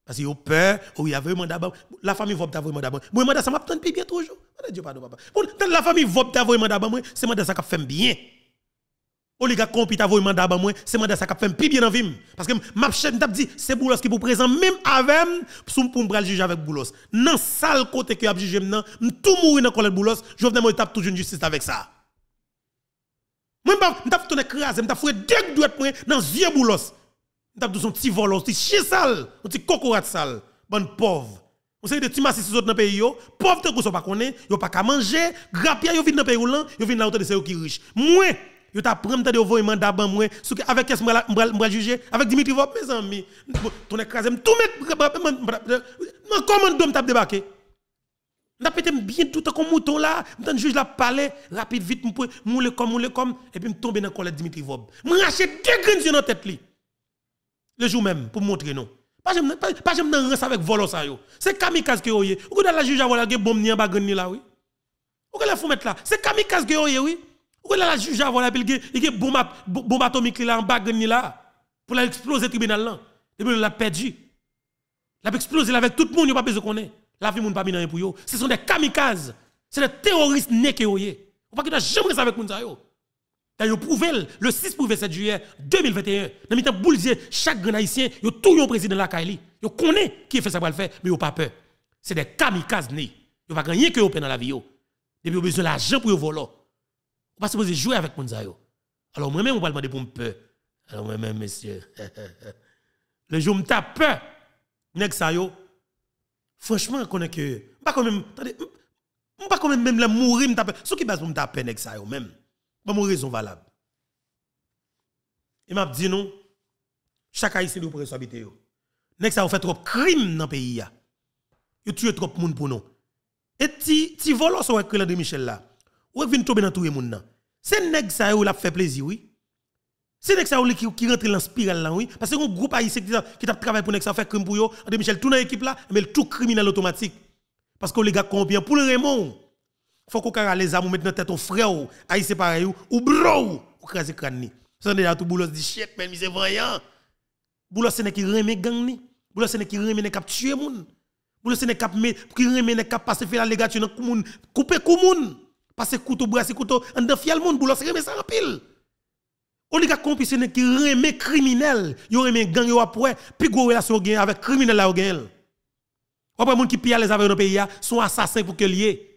[SPEAKER 1] Parce qu'il y a peur, ou il y d'abord. La famille Vob t'a vraiment d'abord. Moi, madame, ça m'a pris bien toujours. Oh, Dieu, pardon, papa. Quand la famille Vob t'a vraiment d'abord, c'est madame, ça qui fait bien. Ou oh, les gars, compit t'a vraiment d'abord, c'est madame, ça qui fait plus bien en vie. Parce que ma chef t'a dit, c'est Boulos qui vous présent, même avec, pour me juger avec Boulos. Dans sale côté que a maintenant tout mourir dans le Boulos, je venais me taper toujours une justice avec ça. Moi, je t'ai fait m'ta je t'ai fait deux doigts dans vieux boulos. Je t'ai fait un petit volos, un petit chien sale, un petit cocorat sale. Bonne pauvre. On sait que tu masses sur dans le pays, pauvre te qu'on pas connaît, yo pas qu'à manger, grappia yo vient dans pays roulant, yo vient dans l'autre de ceux qui riche. Moi, yo t'a prendre de voyer mandat ban moi, avec qu'est-ce m'bral juger, avec Dimitri Vop mes amis. Ton écraser, tout mettre comment domme t'a débarqué. M'a pété bien tout comme mouton là, m'tan juge la parler rapide vite moule comme moule comme et puis tombe dans collègue Dimitri Vob. M'racher deux grandes yeux dans tête li. Le jour même pour montrer non. Pas j'aime pas, pas avec volo ça yo. C'est kamikaze que yoyé. Ou que la juge a voilà bombe ni en bas ni là oui. Ou que la faut mettre là, c'est kamikaze que avez, oui. Ou que la juge a voilà puis il y a bombe bombe atomique là en bas ni là pour la exploser tribunal là. Et puis l'a perdu. L'a explosé avec tout le monde, il pas besoin qu'on ait. La vie moun pas minan pour yo. Ce sont des kamikazes. Ce sont des terroristes nés qui ne Ou pas que jamais ça avec moun sa yo. yo prouvé le 6 prouvé 7 juillet 2021. Dans mitan boulje chaque grand haïtien, yo tout yon président la Kaili. Yo connaît qui fait ça pour le faire, mais yo pas peur. C'est des kamikazes nés. Yo pas gagner que yo dans la vie yo. Depuis yo besoin l'argent pour yo voler. Oh. Ou pas supposé jouer avec moun yo. Alors moi-même, on parle de pour peur. Alors moi-même, messieurs, le jour me tape peur, nèg sa yo, franchement, je connais que. Pas quand même. pas quand même même la mourir, me Ce qui base pour me taper avec ça, même. Pas raison valable. Et m'a dit non, chaque haïtien vous pourrait s'habiter. Nek ça fait trop crime dans le pays. tué trop pour nous. Et ti, ti Michel là. Ou viennent tomber dans tout le monde. C'est ça la fait plaisir, oui. C'est Nexa qui, qui rentre dans la spirale là, oui. Parce que groupe haïtien qui travaille pour Nexa fait crime pour eux. André Michel, tout dans l'équipe là, mais tout criminel automatique. Parce que les gars combien pour le Raymond. Faut qu'on carre les mettre maintenant tête ton frère haïtien pareil ou bro ou crase crâne. C'est déjà tout boulot dit chèque, mais c'est voyant. Boulos c'est qui remet gang ni. boulot c'est qui remet cap tuer moun. Boulos c'est cap qui remet cap passer faire la légature dans moun, couper kou moun. Passer couteau brasser couteau en dans fiel boulot boulos remet ça en pile. Oligarque complice qui remet criminel, yo remet gang yo après, puis gros relation gain avec criminel là gain. Après moun qui pille les avec dans pays sont assassins pour que lié.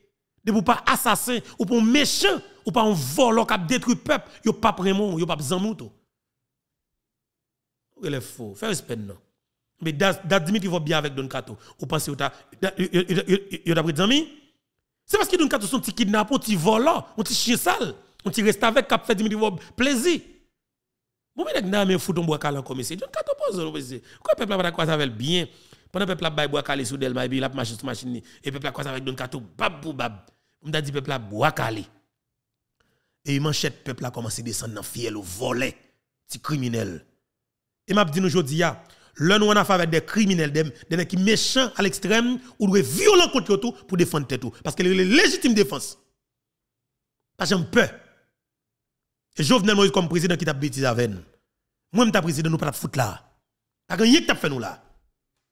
[SPEAKER 1] De pour pas assassin ou pour méchant ou pas un volant qui détruit peuple, yo pas prémon, yo pas zamouto. Il est faux, fais respect non. Mais Dimitri va bien avec Don Kato. Ou pensez que vous avez des amis? C'est parce que Don Kato sont petit kidnappé, un petit volant, un petit chien sale, un petit reste avec, qui fait Dimitri va plaisir. Bon, mais là, mais fouton bois calé comme c'est. Donc, quand on pose, quoi peuple va croiser avec bien. Pendant peuple a bail bois calé sous d'elle, bail la machine sous machine et peuple a ça avec don kato bab pou bab. On t'a dit peuple a bois calé. Et manchette peuple a commencé descendre dans fiel au volet, petit criminel. Et m'a dit nous là l'un nous en affaire avec des criminels, des gens qui méchants à l'extrême ou des violents contre tout pour défendre tout parce que les légitime défense. parce j'ai peur. Et Jovenel Moïse comme président qui t'a bêtise avec nous. Moi-même, t'a président, nous pas foutre là. T'as rien que t'as fait nous là.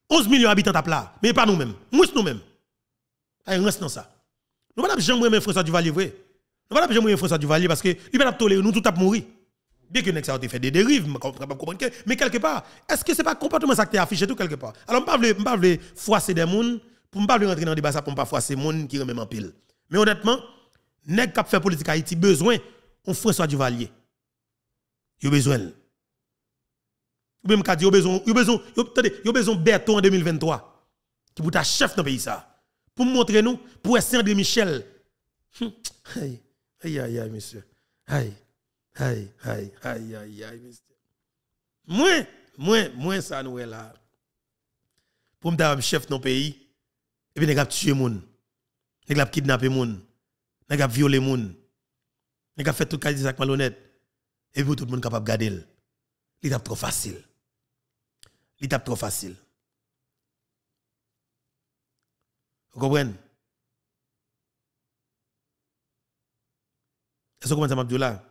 [SPEAKER 1] 11 millions d'habitants t'a là, mais pas nous-mêmes. Moi, nous-mêmes. Il reste dans ça. Nous ne pas jamais aimer François Duvalier, vrai. Nous pas jamais ça François Duvalier parce que il pas tolérer nous tout à mourir. Bien que nous a fait des dérives, mais quelque part, est-ce que ce n'est pas complètement ça que tu affiché tout quelque part Alors, je ne veux pas froisser des gens, pour ne pas rentrer dans le débat, pour ne pas froisser des gens qui remettent en pile. Mais honnêtement, nèg qui fait politique à Haïti besoin on François Duvalier. Il a besoin. Ou même quand il a besoin, il a besoin, il a besoin Berton en 2023 qui pour ta chef dans pays ça. Pour montrer nous, pour essayer de Michel. Aïe, hum. aïe, aïe, monsieur. Aïe, aïe, aïe, aïe, aïe, monsieur. Moins, moins, moins ça nous est là. Pour me chef dans pays, et puis il a tué les gens, nous avons kidnappé les gens, violé les il a fait tout qualité avec malhonnête. Et vous, tout le monde capable de garder. L'étape trop facile. L'étape trop facile. Vous comprenez Est-ce que vous comprenez ça, là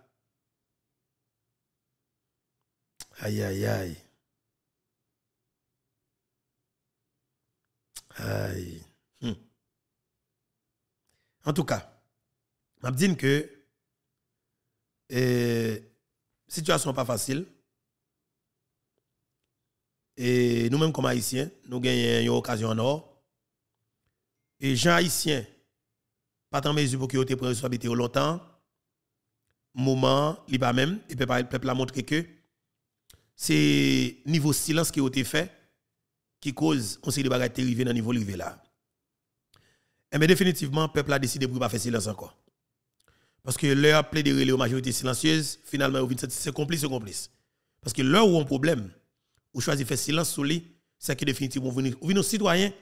[SPEAKER 1] Aïe, aïe, aïe. Aïe. Hmm. En tout cas, je dis que et situation pas facile. Et nous-mêmes, comme Haïtiens, nous gagnons une occasion en or. Et gens Haïtiens, pas tant mesure pour qu'ils aient à habiter longtemps. Moment, il pas même, et le peuple a montré que c'est niveau silence qui a été fait qui cause on ont de bagages dans le niveau de là. Et eh mais définitivement, le peuple a décidé de ne pas faire silence encore. Parce que leur appelé des relais aux majorités silencieuses, finalement, c'est complice, c'est complice. Parce que leur où un problème, ou choisit faire silence sur lui, c'est que définitivement, vous venez aux citoyens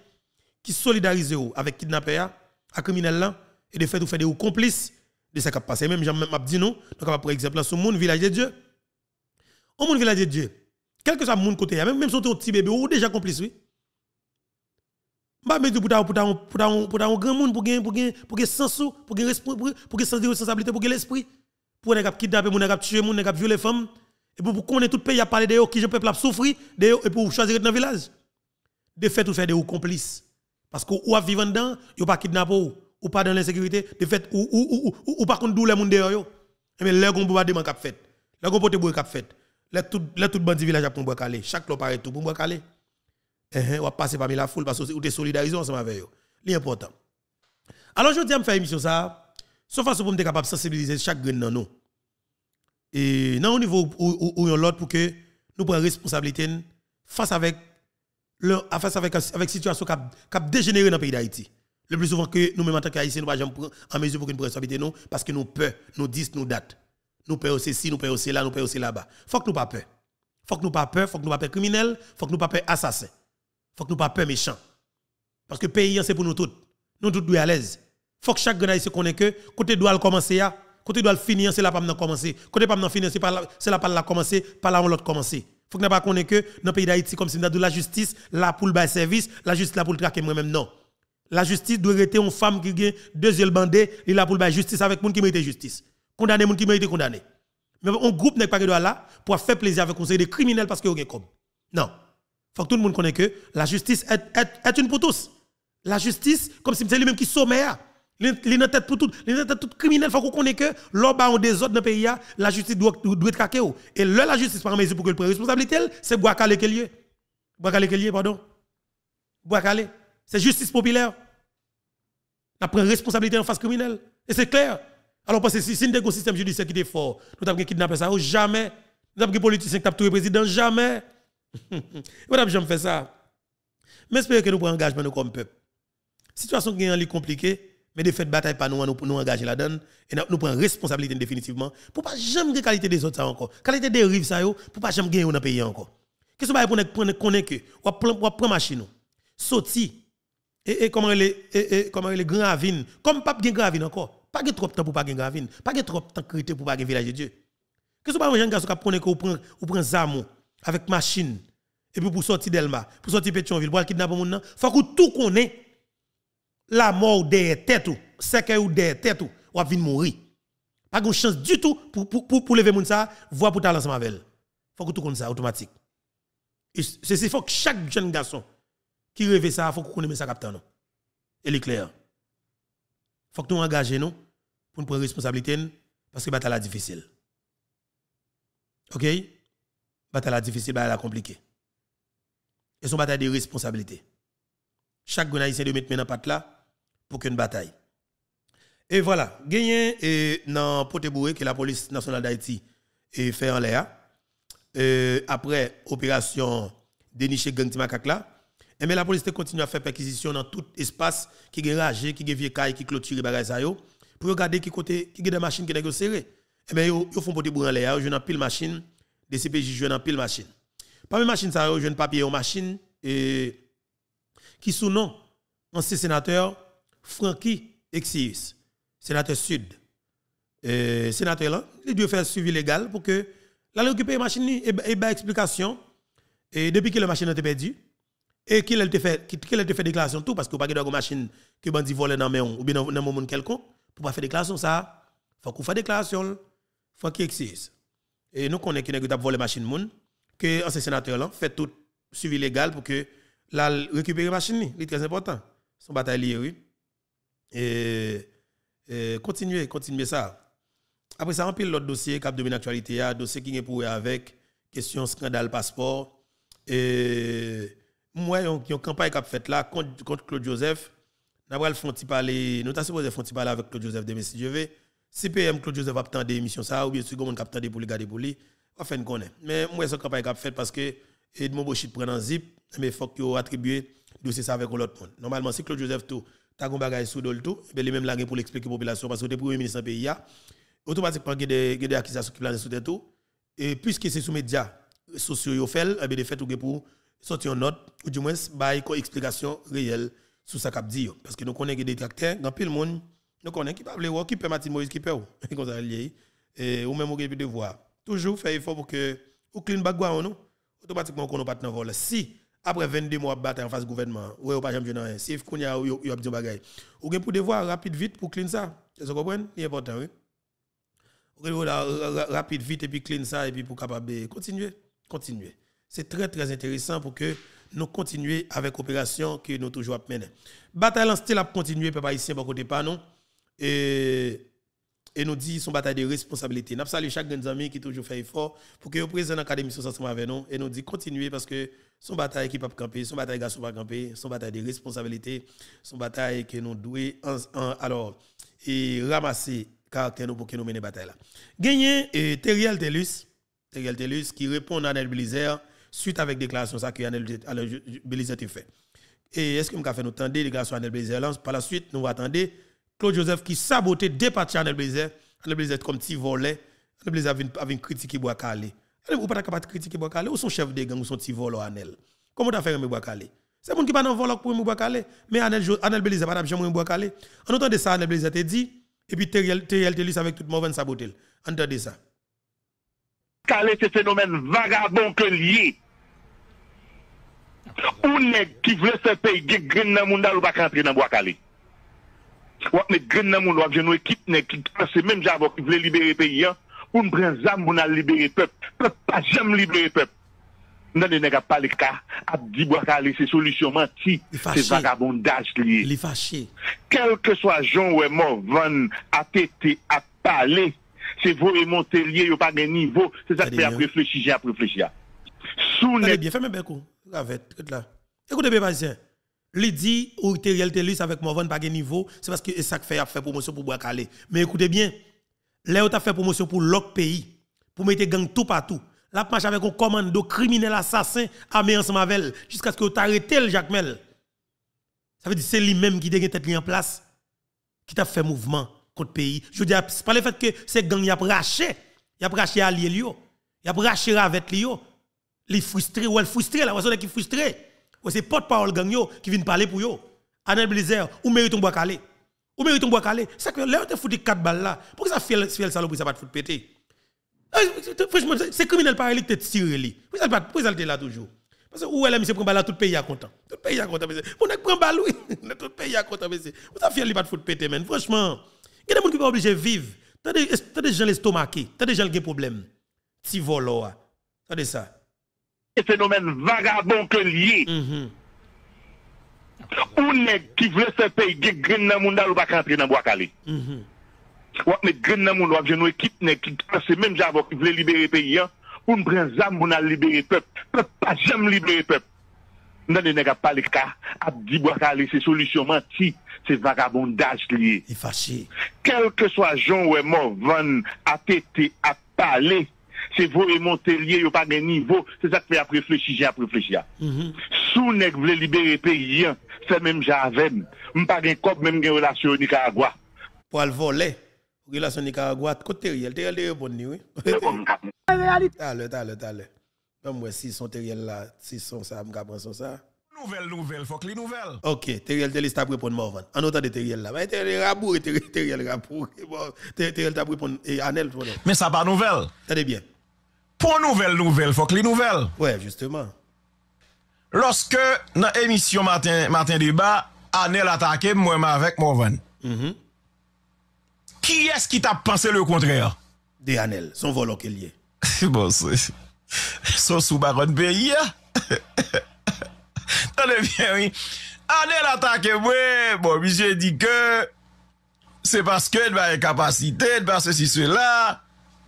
[SPEAKER 1] qui solidarisent avec kidnappeurs, à criminels, et de fait, vous faire des complices de ce qui a passé. Même, j'en même dit nous, donc, par exemple, ce monde village de Dieu. Au monde village de Dieu, quel que soit le monde côté, même, si vous êtes un petit bébé, ou déjà complice, oui. Mba me di pou ta ou, pou ta ou, pou ta ou, pou ta pour gran moun, pou gen, pour gagner pour gen sensou, pour gen sens de responsabilité, l'esprit. Pour ne kap kidnapper moun, ne kap tuer moun, ne violer femme. Et pour qu'on ait tout pays à parler de qui je peuple a souffrir, de et pour choisir dans le village. De fait, ou faire de ou complices. Parce que ou a vivant dedans, yo pas kidnapper ou, ou pas dans l'insécurité, de fait, ou, ou, ou, ou, par contre d'où les moun derrière yo. Et mais peut pas demander kap fait. Les peut pas boué kap fait. Les tout, les tout bandit village a pour calé. Chaque lot est tout pour calé ou eh, eh, passer parmi la foule parce que vous êtes solidarisé ensemble avec eux. important. Alors, je dis à faire émission ça, sauf façon pour me capable de sensibiliser chaque grain dans nous. Et dans au niveau où on l'autre pour que nous prenions responsabilité face avec le, face avec avec situation qui a dégénéré dans le pays d'Haïti. Le plus souvent que nous-mêmes en tant qu'Haïtiens, nous ne pouvons pas en mesure pour que nous responsabilité parce que nous peur, nous disons, nous datons. Nous peur ici, nous peur là, nous peur aussi là-bas. Faut que nous pas peur. Faut que nous pas peur, faut que nous pas peur criminel, faut que nous pas peur assassin faut que nous pas peur méchant. Parce que pays c'est pour nous tous. Nous tous devons à l'aise. Faut que chaque grenadier se connaisse que côté doit commencer à ah. côté doit finir c'est là pas nous commencer. Côté pas nous finir c'est pas c'est là pas la commencer, pas là on l'autre commencer. Faut que nous pas connaisse que dans pays d'Haïti comme si nous de la justice là pour le bail service, la justice là pour le traquer moi même non. La justice doit rester une femme qui gagne deux yeux bandés, la là pour le bail justice avec monde qui mérite justice. Condamner monde qui mérite condamné. Mais un groupe n'est pas que là pour faire plaisir avec conseil des criminels parce que ont comme. Non faut que tout le monde connaisse que la justice est, est, est une pour tous. La justice, comme si c'était lui-même qui sommeille. Il tête pour tout, il tête tout criminel. faut qu'on connaisse que l'homme a des autres dans le pays, la justice doit, doit être craquée. Et là, la justice par mesure pour que le responsabilité, c'est Boakale Kelye. Boakale Kelye, pardon. Boakale. C'est justice populaire. a pris responsabilité en face criminelle. Et c'est clair. Alors, parce que si c'est un système judiciaire qui est fort, nous avons kidnappé ça, jamais. Nous avons politiciens qui ont tout le président, jamais. Voilà, j'aime faire ça. Mais j'espère que nous prenons engagement nous comme peuple. Situation qui est compliquée, mais de fait bataille pas nous nous engager la donne et nous prenons responsabilité définitivement pour pas jamais gagner qualité des autres ça encore. Qualité des rives ça pour pas jamais gagner dans pays encore. Qu'est-ce que vous pour connaître que on prendre machine Sauti. et, et comment les et, comment les grands avine. comme pas grand gravine encore. Pas trop de temps pour pas grand gravine, pas trop de temps crité pour pas la village de Dieu. Qu'est-ce que vous avez pour garçon qui que vous prenez avec machine, et puis pour sortir Delma, pour sortir Pétionville, pour aller kidnapper nom, Il faut que tout connaisse. la mort des tête ou, que ou têtes, tête ou, va venir mourir. Pas de chance du tout pour, pour, pour, lever mon ça, voir pour talent ensemble avec elle. Faut que tout connaisse ça, automatique. Il ceci, faut que chaque jeune garçon qui rêve ça, faut que qu'on connaisse ça est Et Il Faut que nous engagions nous pour nous prendre responsabilité parce que la bataille est difficile. OK bataille difficile, bataille compliquée. Et son bataille de responsabilité. Chaque Gonaïsien de mettre maintenant patte là pour une bataille. Et voilà, gagné dans boué que la police nationale d'Haïti fait en l'air. après opération dénicher gang Timakak et eh mais la police continue à faire perquisition dans tout espace qui est ragé, qui est vieux qui clôture clôturé, ça yo, pour regarder qui côté qui des machines qui sont serrées. Et mais yo, un font Poteboué en l'air, yo une pile machine les CPJ jouent en pile machine. Parmi machines, ça un papier aux machine et qui sous nom ancien sénateur Franky Exius, sénateur sud. sénateur là, il doit faire suivi légal pour que la récupérer machine et, et, et explication et depuis que la machine a été perdue et qu'il a fait qu'il a fait déclaration tout parce que pas de machine que été volé dans main ou bien dans un monde pour pas faire déclaration ça faut qu'on fasse déclaration faut qu'il existe et nous connaissons qui avons volé machine moun que ancien sénateur là fait tout suivi légal pour que la récupérer machine c'est très important son bataille lié, oui et, et continuer continuer ça après ça on pile l'autre dossier cap actualité a dossier qui est pour avec question scandale passeport et moi a une campagne cap faite là contre, contre Claude Joseph n'a pas le fonti parler nous t'as supposé parler avec Claude Joseph de si CPM Claude Joseph a pris des émissions ça, ou bien si on a obtenu pour les garder pour lui, on fait connait Mais moi, ça une pas fait parce que Edmond Boschit prend un zip, mais il faut qu'il attribue dossier ça avec l'autre monde. Normalement, si Claude Joseph tout, t'as des bagage sous le tout, eh ben, les même là pour l'expliquer aux populations parce que tu premier ministre pays pays, automatiquement, il y a des accusations qui planent sous tout. Et puisque c'est sous médias sociaux, il fait, eh ben, bien, fait, pour sortir une note, ou du moins, bah, une explication réelle sur ça qu'a dit. Parce que nous connaissons des tracteurs dans tout le monde, nous connaissons qui peut qui peut Mathieu Moïse, qui peut Comme ça, lié. Et ou même devoir. Toujours faire effort pour que ou clean ou non. Automatiquement, on pas de Si, après 22 mois de bataille en face du gouvernement, ou pas jamais rien. Si, vous avez dit bagay. Ou bien pour devoir rapide, vite pour clean ça. Vous comprenez? C'est important, oui. Ou bien rapide, vite, et puis clean ça, et puis pour capable continuer. Continuer. C'est très, très intéressant pour que nous continuions avec l'opération que nous toujours menons. Bataille en style à continuer, peuple ici, pas côté pas, non? et et nous dit son bataille de responsabilité. Nous saluons chaque grand ami qui toujours fait effort pour que le président de l'Académie ensemble avec nous et nous dit continuez parce que son bataille qui pas camper, son bataille garçon pas camper, son bataille de responsabilité, son bataille que nous doué alors et ramasser caractère nous pour que nous menions la bataille là. Gagné et Teriel Telus, Teriel Telus qui répond à Anel Blizzard suite avec déclaration ça que Anel Blizzard fait. Et est-ce que nous avons fait nous tendre déclaration Anel Blizzard par la suite nous attendons Claude Joseph qui sabotait deux parties à Blazer. Blazer comme volet volait. Blazer avait une critique bois calé. Vous pas capable de critiquer bois calé ou son chef de gang ou son petit à Anel. Comment tu as fait un bois calé C'est mon qui pas dans vol pour me bois calé. Mais Anel Anel Blazer pas jamais un bois calé. En entendant ça Anel Blazer te dit et puis Teriel Teriel te avec toute mauvaise En Entendez ça. Calé
[SPEAKER 3] c'est phénomène vagabond que lié. On est qui veut ce pays, gen green dans monde monde, ou pas rentrer dans bois calé. Ou ak me gren nan moun wak jen nou ekip nen, ekip nan se men javok ki vle libere pe yon, ou mbren zam moun a libere pep, pep pa jam libere pep. Nan e nega pale ka, ap di bwa ka ale se solisyonman ti, se vagabondaj liye. Li fachye. Kelke swa joun wè mou van, a tete, a pale, se vou e monte liye yo pa gen nivou, se sa kpe a preflechi, jen a preflechi ya.
[SPEAKER 1] Sou ne... Feme bè kou, la vet, kote la. E kote bè bazen. Lui dit, ou te réalité avec Morvan, pas de niveau, c'est parce que ça fait, fait promotion pour Bois-Calais. Mais écoutez bien, là, tu as fait promotion pour l'autre pays, pour mettre gang tout partout. Là, marche avec un commando criminel assassin, armé ensemble avec jusqu'à ce que tu arrêté le Jacques Ça veut dire que c'est lui-même qui a tête en place, qui t'a fait mouvement contre le pays. Je veux dire, c'est pas le fait que ces gangs, ils ont raché, ils ont raché allié, ils ont raché avec Lio, ils frustrés ou elle frustré, la personne qui frustré. Ou c'est porte-parole gang qui vient parler pour yo. Anel Blizzard, ou méritez un bois calé. Ou mérite un bois calé. C'est que là, tu foutu 4 balles là. Pourquoi ça fait fiel salope ça pas te foutre péter? Ah, franchement, c'est criminel pareil qui te tire lui. Pourquoi ça te là toujours? Parce que où elle a mis combats balle tout le pays est content. Tout le pays est content monsieur. On pas prend balle oui. Tout le pays est content monsieur. Vous ça fiel pas de foutre péter mais Franchement, il y a des gens qui sont obligés de vivre. T'as des gens l'estomacé. t'as des gens qui ont des problèmes. Ti volo.
[SPEAKER 3] Ah. T'as de ça. E fenomen vagabon ke liye. Mm-hmm. Ou nek ki vle se peyi ge grin nan moun dal ou bakan pre nan bo akale.
[SPEAKER 1] Ou
[SPEAKER 3] akme grin nan moun wakje nou ekip nek ki kase men javok ki vle libere peyi an. Ou mpren zam moun a libere pep. Pep pa jam libere pep. Nan e nega pale ka ap di bo akale se solisyonman ti se vagabon daj liye. E fasi. Kel ke so ajon we mou van apete ap pale. c'est vous et Montelier, il n'y a pas de niveau. C'est ça qui fait à réfléchir, j'ai à -hmm. Sous nèg voulait libérer pays, hein, c'est même j'avais. pas de cop, même une relation au Nicaragua. Pour le voler, relation Nicaragua, côté réel, t'es allé répondre, oui. T'allez,
[SPEAKER 1] t'allez, t'allez. Non, moi, si son terriel là, si son ça, m'ka prendre son ça.
[SPEAKER 4] Nouvelle, nouvelle,
[SPEAKER 1] faut que les nouvelles. Ok, Teriel Delis t'a répondre Morvan. Hein. En autant de Teriel là. Mais bah, Teriel Rabour, Teriel Rabour. Teriel t'a répondre Anel. Mais ça pas nouvelle. Tenez bien. Pon
[SPEAKER 4] nouvel nouvel, fok li nouvel. Ouè, justeman. Lorske nan emisyon matin debat, Anel a tanke mwen ma vek mou ven. Mhm. Ki es ki ta panse le kontreya? De Anel, son volo ke liye. Bon, sou sou baron beyi ya. Tane vyen, oui. Anel a tanke mwen, bon, mi jè di ke, se baske d'ba e kapasite, d'ba se si sou la,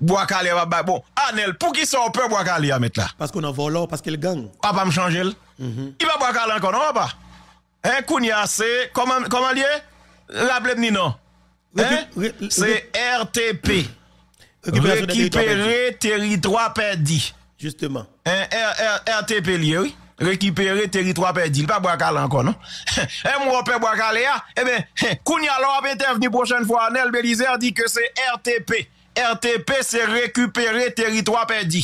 [SPEAKER 4] bois calé eh, bah, bon Anel pour qui sont peur bois calé à mettre là
[SPEAKER 1] parce qu'on a volé, parce qu'il gang papa me changer mhm. il va bois calé
[SPEAKER 4] encore non papa hein kounia c'est comment comment lié blême ni non hein? c'est RTP
[SPEAKER 1] récupérer
[SPEAKER 4] territoire perdu justement hein, RTP lié oui récupérer territoire perdu. Il va bois calé encore, non? Et hein, mon repère bois calé, ah, eh bien, Kounia l'a intervenu prochaine fois, Anel Belizer dit que c'est RTP. RTP se rekupere teritwa perdi.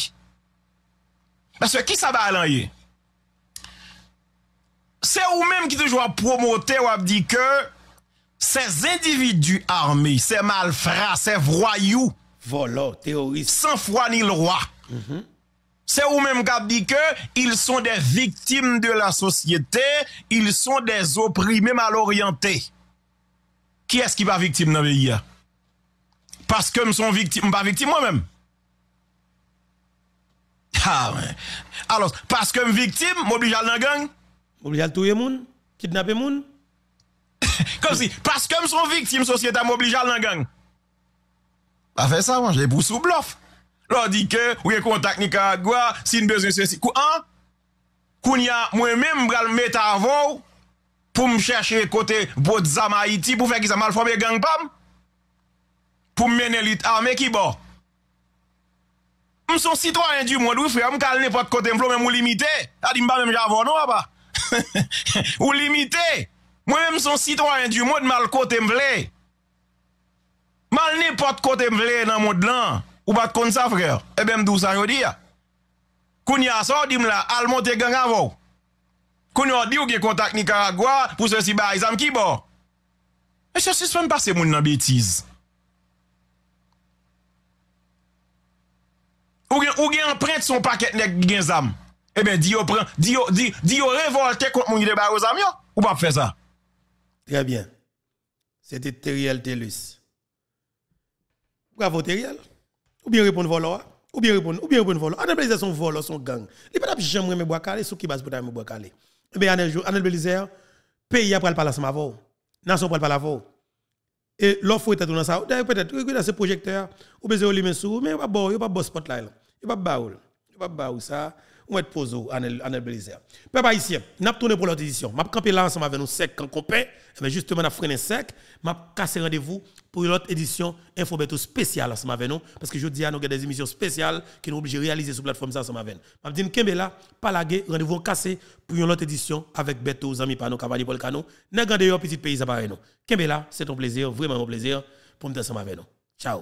[SPEAKER 4] Mwen se ki sa ba alanyen? Se ou menm ki te jwa promote wap di ke... Se individu armi, se malfra, se vroyou... Volo, teorist. San fwa ni lwa. Mm-hmm. Se ou menm wap di ke... Il son de viktim de la sosyete. Il son de zoprimi mal oryante. Ki es ki pa viktim nan ve yi ya? Pas kem son viktim, m pa viktim mwen men. Ha men. Alos, pas kem viktim, m oblijal nan geng. M oblijal touye moun, kidnapye moun. Koun si, pas kem son viktim, sosyeta m oblijal nan geng. Ba fe sa man, jè bou sou blof. Lò di ke, ouye kon tak nika gwa, sin bezon se si. Kou an, koun ya mwen men mbrel met avon pou m chèche kote bot zama iti pou fek ki sa mal formye geng pam. pou m mene lit a ah, me ki bo. M son sitwanyen di mwad wifre, m kal ne pot kote m vlo, m m ou limite. A di m ba m javon nou a ba. Ou limite. M wè m son sitwanyen di mwad, mal kote m vle. Mal ne pot kote m vle nan mwad lan. Ou bat kon sa fre, e eh bem dou san yo di ya. Koun ya sa, ou di m la, al mont e gang avou. Koun ya di ou ge kontak ni Karagwa, pou se si ba a izan ki bo. E eh, se se se m pase moun nan betiz. Ou gen, ou gen empreinte son paquet nek gen zam. Eh bien, Dio prend, Dio, Dio dis, révolté contre mon de aux amis,
[SPEAKER 1] ou pas faire ça. Très bien. C'était Teriel Telus. Bravo Teriel. Ou bien répondre volant, hein? ou bien répondre, ou bien répondre volant. Anel Belizer son volant, son gang. Il pas jamais me bois calé, sous qui base pour me bois calé. Eh bien, Anel Belizer, pays après le palace mavo. Nation pas le palace Et l'offre est dans ça. D'ailleurs, peut-être, regardez ce projecteur, ou bien lui-même sous, mais pas bon, il pas bon spot là. Il n'y a pas de baoul. Il n'y a pas de baoul, ça. On va être posé, Anel, Belize. Peu Peuple ici. n'a pas tourné pour l'autre édition. Je camper là ensemble avec nous sec quand paie. Mais eh justement, n'a freiné sec. Je cassé rendez-vous pour l'autre édition Info Beto spéciale ensemble avec nous. Parce que je dis à nous, a des émissions spéciales qui nous obligent à réaliser sur la plateforme ensemble avec nous. Je dis kembe là, pas gueule rendez-vous cassé pour une autre édition avec Beto, Zami Pano, Cavalier Polcano. N'a gardé un petit pays à nous. Kembe là, c'est ton plaisir, vraiment mon plaisir, pour nous ensemble avec nous. Ciao.